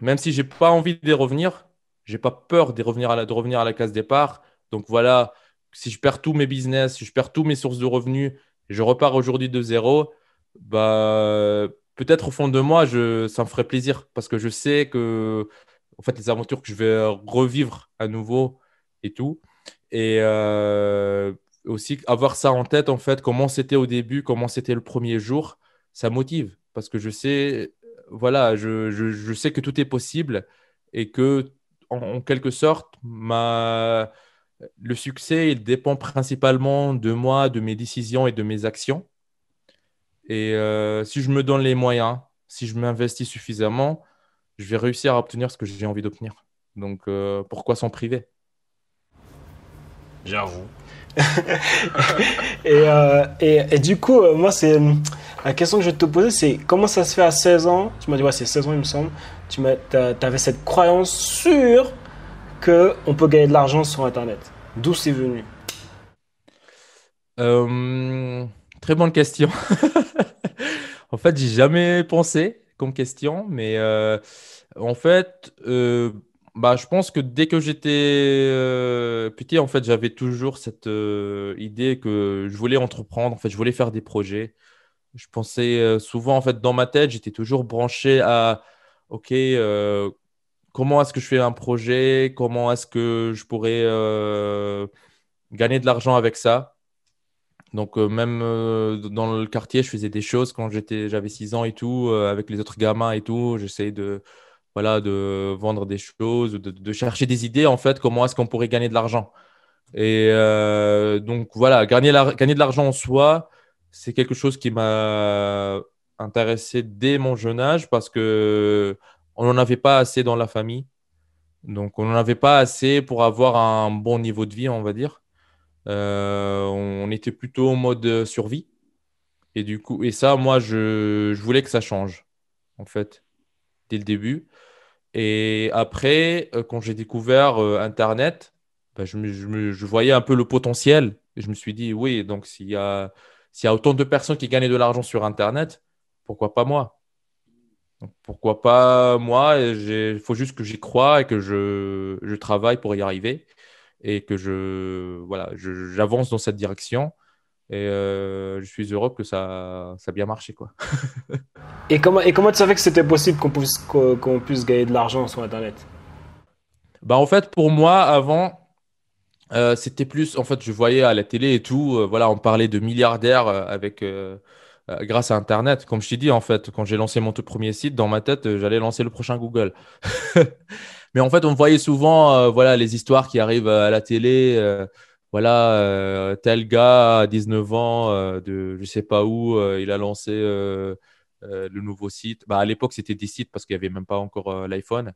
même si j'ai pas envie d'y revenir, j'ai pas peur de revenir, à la, de revenir à la case départ. Donc voilà, si je perds tous mes business, si je perds tous mes sources de revenus, je repars aujourd'hui de zéro, bah, peut-être au fond de moi, je, ça me ferait plaisir parce que je sais que en fait, les aventures que je vais revivre à nouveau et tout. Et euh, aussi avoir ça en tête, en fait, comment c'était au début, comment c'était le premier jour, ça motive parce que je sais, voilà, je, je, je sais que tout est possible et que en, quelque sorte, ma... le succès il dépend principalement de moi, de mes décisions et de mes actions. Et euh, si je me donne les moyens, si je m'investis suffisamment, je vais réussir à obtenir ce que j'ai envie d'obtenir. Donc euh, pourquoi s'en priver J'avoue. (laughs) Euh, et, du coup, moi, c'est la question que je vais te poser, c'est comment ça se fait à 16 ans Tu m'as dit, ouais, c'est 16 ans, il me semble tu avais cette croyance sûre qu'on peut gagner de l'argent sur Internet. D'où c'est venu euh, Très bonne question. (laughs) en fait, j'ai jamais pensé comme question, mais euh, en fait, euh, bah, je pense que dès que j'étais petit, en fait, j'avais toujours cette idée que je voulais entreprendre, en fait, je voulais faire des projets. Je pensais souvent, en fait, dans ma tête, j'étais toujours branché à, OK, euh, comment est-ce que je fais un projet Comment est-ce que je pourrais euh, gagner de l'argent avec ça donc euh, même dans le quartier, je faisais des choses quand j'étais, j'avais 6 ans et tout, avec les autres gamins et tout. J'essayais de, voilà, de vendre des choses, de, chercher des idées en fait, comment est-ce qu'on pourrait gagner de l'argent. Et donc voilà, gagner, gagner de l'argent en soi, c'est quelque chose qui m'a intéressé dès mon jeune âge parce que on n'en avait pas assez dans la famille. Donc, on n'en avait pas assez pour avoir un bon niveau de vie, on va dire. Euh, on était plutôt en mode survie. Et du coup, et ça, moi, je, voulais que ça change, en fait, dès le début. Et après, euh, quand j'ai découvert euh, Internet, bah, je, voyais un peu le potentiel. je me suis dit, oui, donc s'il y, a, s'il y a autant de personnes qui gagnaient de l'argent sur Internet, pourquoi pas moi Pourquoi pas moi Il faut juste que j'y croie et que je, travaille pour y arriver et que je voilà, j'avance dans cette direction. Et euh, je suis heureux que ça, ça a bien marché. Quoi. (laughs) et, comment, et comment tu savais que c'était possible qu'on puisse, qu'on puisse gagner de l'argent sur Internet bah, En fait, pour moi, avant, euh, c'était plus. En fait, je voyais à la télé et tout, euh, voilà, on parlait de milliardaires avec euh, grâce à Internet. Comme je t'ai dit, en fait, quand j'ai lancé mon tout premier site, dans ma tête, euh, j'allais lancer le prochain Google. (laughs) Mais en fait, on voyait souvent euh, voilà, les histoires qui arrivent à la télé. voilà, tel gars à 19 ans, de je sais pas où, il a lancé le nouveau site. Bah, à l'époque, c'était des sites parce qu'il n'y avait même pas encore l'iPhone.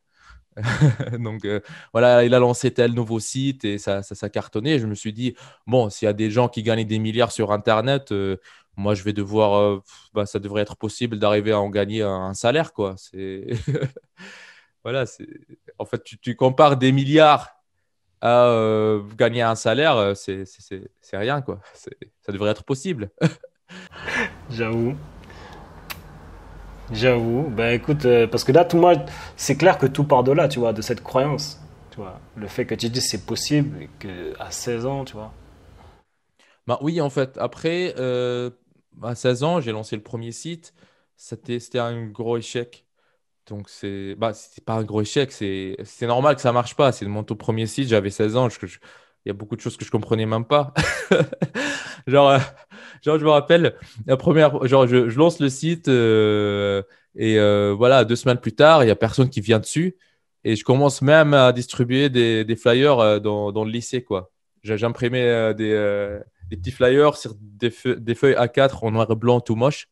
(laughs) Donc euh, voilà, il a lancé tel nouveau site et ça, ça, ça cartonnait. je me suis dit, bon, s'il y a des gens qui gagnent des milliards sur Internet, euh, moi, je vais devoir, euh, bah, ça devrait être possible d'arriver à en gagner un, salaire, quoi. C'est (laughs) voilà, c'est en fait, tu, tu, compares des milliards à gagner un salaire, c'est rien, quoi. Ça devrait être possible. (laughs) J'avoue. J'avoue. Ben écoute, euh, parce que là, tout moi, c'est clair que tout part de là, tu vois, de cette croyance. Tu vois, le fait que tu dis c'est possible que à 16 ans, tu vois. Bah oui, en fait. Après, euh, à 16 ans, j'ai lancé le premier site. C'était, c'était un gros échec. Donc, c'est bah, pas un gros échec. C'est normal que ça marche pas. C'est mon tout premier site. J'avais 16 ans. je, il y a beaucoup de choses que je comprenais même pas. (laughs) genre, euh, genre, je me rappelle, la première, genre, je, lance le site euh, et euh, voilà, deux semaines plus tard, il n'y a personne qui vient dessus. Et je commence même à distribuer des, flyers dans, le lycée, quoi. J'imprimais des, petits flyers sur des, feuilles, A4 en noir et blanc tout moche.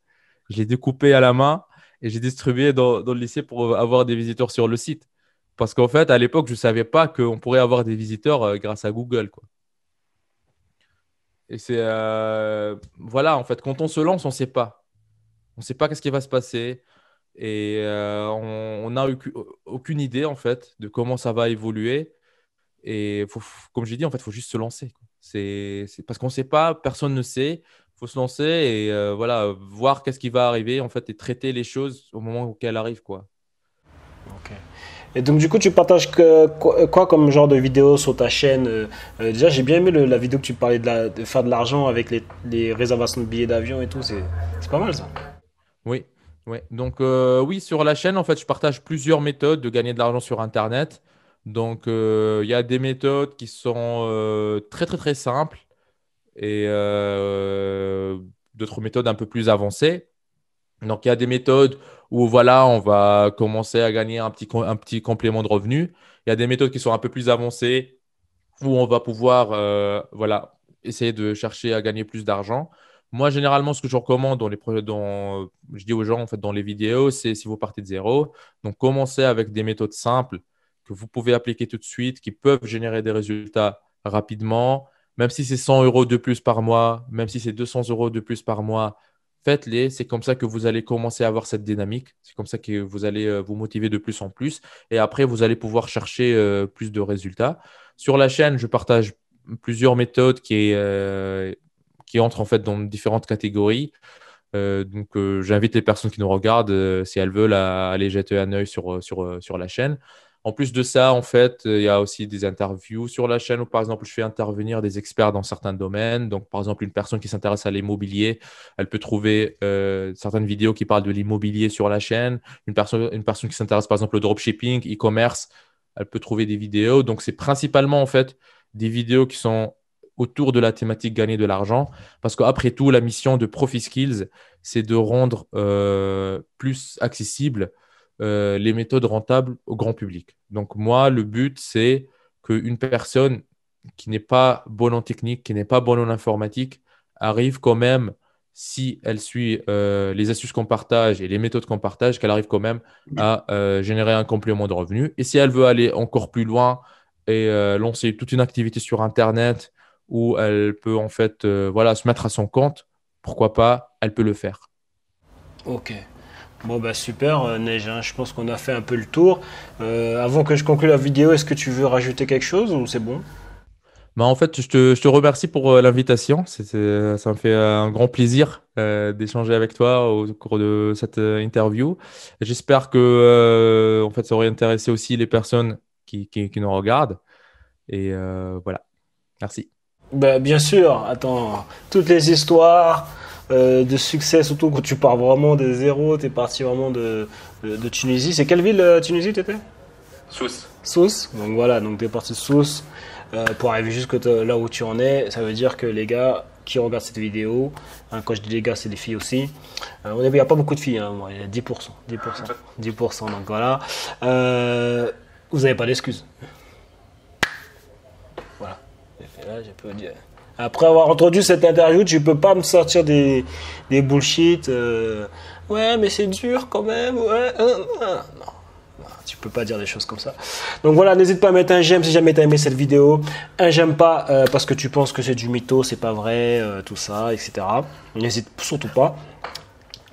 Je les découpais à la main et j'ai distribué dans, le lycée pour avoir des visiteurs sur le site. Parce qu'en fait, à l'époque, je ne savais pas qu'on pourrait avoir des visiteurs euh, grâce à Google. Quoi. Et c'est. Euh, voilà, en fait, quand on se lance, on ne sait pas. On ne sait pas qu'est-ce qui va se passer. Et euh, on n'a aucune idée, en fait, de comment ça va évoluer. Et comme j'ai dit, en fait, il faut juste se lancer. C'est parce qu'on ne sait pas, personne ne sait. Il faut se lancer et voilà, voir qu'est-ce qui va arriver, en fait, et traiter les choses au moment où elles arrivent, quoi. Et donc, du coup, tu partages quoi, comme genre de vidéo sur ta chaîne euh, euh, Déjà, j'ai bien aimé la vidéo que tu parlais de, la, faire de l'argent avec les, réservations de billets d'avion et tout. C'est pas mal ça. Oui, oui. Donc, euh, oui, sur la chaîne, en fait, je partage plusieurs méthodes de gagner de l'argent sur Internet. Donc, il y a des méthodes qui sont très, très, très simples et d'autres méthodes un peu plus avancées. Donc, il y a des méthodes où voilà, on va commencer à gagner un petit, un petit complément de revenus. Il y a des méthodes qui sont un peu plus avancées où on va pouvoir euh, voilà, essayer de chercher à gagner plus d'argent. Moi, généralement, ce que je recommande dans les projets dans, je dis aux gens en fait dans les vidéos, c'est si vous partez de zéro, donc commencez avec des méthodes simples que vous pouvez appliquer tout de suite, qui peuvent générer des résultats rapidement, même si c'est 100 euros de plus par mois, même si c'est 200 euros de plus par mois, faites-les. C'est comme ça que vous allez commencer à avoir cette dynamique. C'est comme ça que vous allez euh, vous motiver de plus en plus. Et après, vous allez pouvoir chercher euh, plus de résultats. Sur la chaîne, je partage plusieurs méthodes qui, euh, entrent en fait dans différentes catégories. donc, j'invite les personnes qui nous regardent, si elles veulent, à aller jeter un œil sur la chaîne. En plus de ça, en fait, euh, il y a aussi des interviews sur la chaîne où, par exemple, je fais intervenir des experts dans certains domaines. Donc, par exemple, une personne qui s'intéresse à l'immobilier, elle peut trouver euh, certaines vidéos qui parlent de l'immobilier sur la chaîne. Une personne, une personne qui s'intéresse, par exemple, au dropshipping, e-commerce, elle peut trouver des vidéos. Donc, c'est principalement, en fait, des vidéos qui sont autour de la thématique gagner de l'argent. Parce qu'après tout, la mission de Skills, c'est de rendre euh, plus accessible euh, les méthodes rentables au grand public. Donc moi, le but, c'est qu'une personne qui n'est pas bonne en technique, qui n'est pas bonne en informatique, arrive quand même, si elle suit euh, les astuces qu'on partage et les méthodes qu'on partage, qu'elle arrive quand même à euh, générer un complément de revenus. Et si elle veut aller encore plus loin et lancer toute une activité sur Internet où elle peut en fait voilà, se mettre à son compte, pourquoi pas, elle peut le faire. Ok. Bon bah super euh, Neige, hein. je pense qu'on a fait un peu le tour. Euh, avant que je conclue la vidéo, est-ce que tu veux rajouter quelque chose ou c'est bon bah en fait, je te, remercie pour euh, l'invitation. Ça me fait un grand plaisir d'échanger avec toi au cours de cette interview. J'espère que en fait, ça aurait intéressé aussi les personnes qui, qui nous regardent. Et voilà, merci. Bah, bien sûr, attends, toutes les histoires, euh, de succès, surtout quand tu pars vraiment de zéro, tu es parti vraiment de, Tunisie. C'est quelle ville euh, Tunisie tu étais Sousse. Sousse, donc voilà, donc tu es parti de Sousse euh, pour arriver jusque là où tu en es. Ça veut dire que les gars qui regardent cette vidéo, hein, quand je dis les gars, c'est des filles aussi. il n'y a pas beaucoup de filles, hein, il y a 10%. 10%, 10% donc voilà. vous n'avez pas d'excuses. Voilà. fait là, je peux dire. Après avoir entendu cette interview, tu peux pas me sortir des, des bullshit. Euh, ouais, mais c'est dur quand même. Ouais, euh, euh, Non, tu peux pas dire des choses comme ça. Donc voilà, n'hésite pas à mettre un j'aime si jamais as aimé cette vidéo. Un j'aime pas parce que tu penses que c'est du mytho, c'est pas vrai, tout ça, etc. N'hésite surtout pas.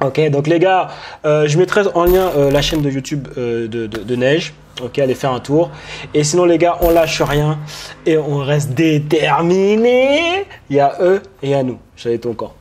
Ok, donc les gars, je mettrai en lien la chaîne de YouTube de Neige. Ok, allez faire un tour. Et sinon, les gars, on lâche rien et on reste déterminé Il y a eux et il y a nous. J'avais ton camp.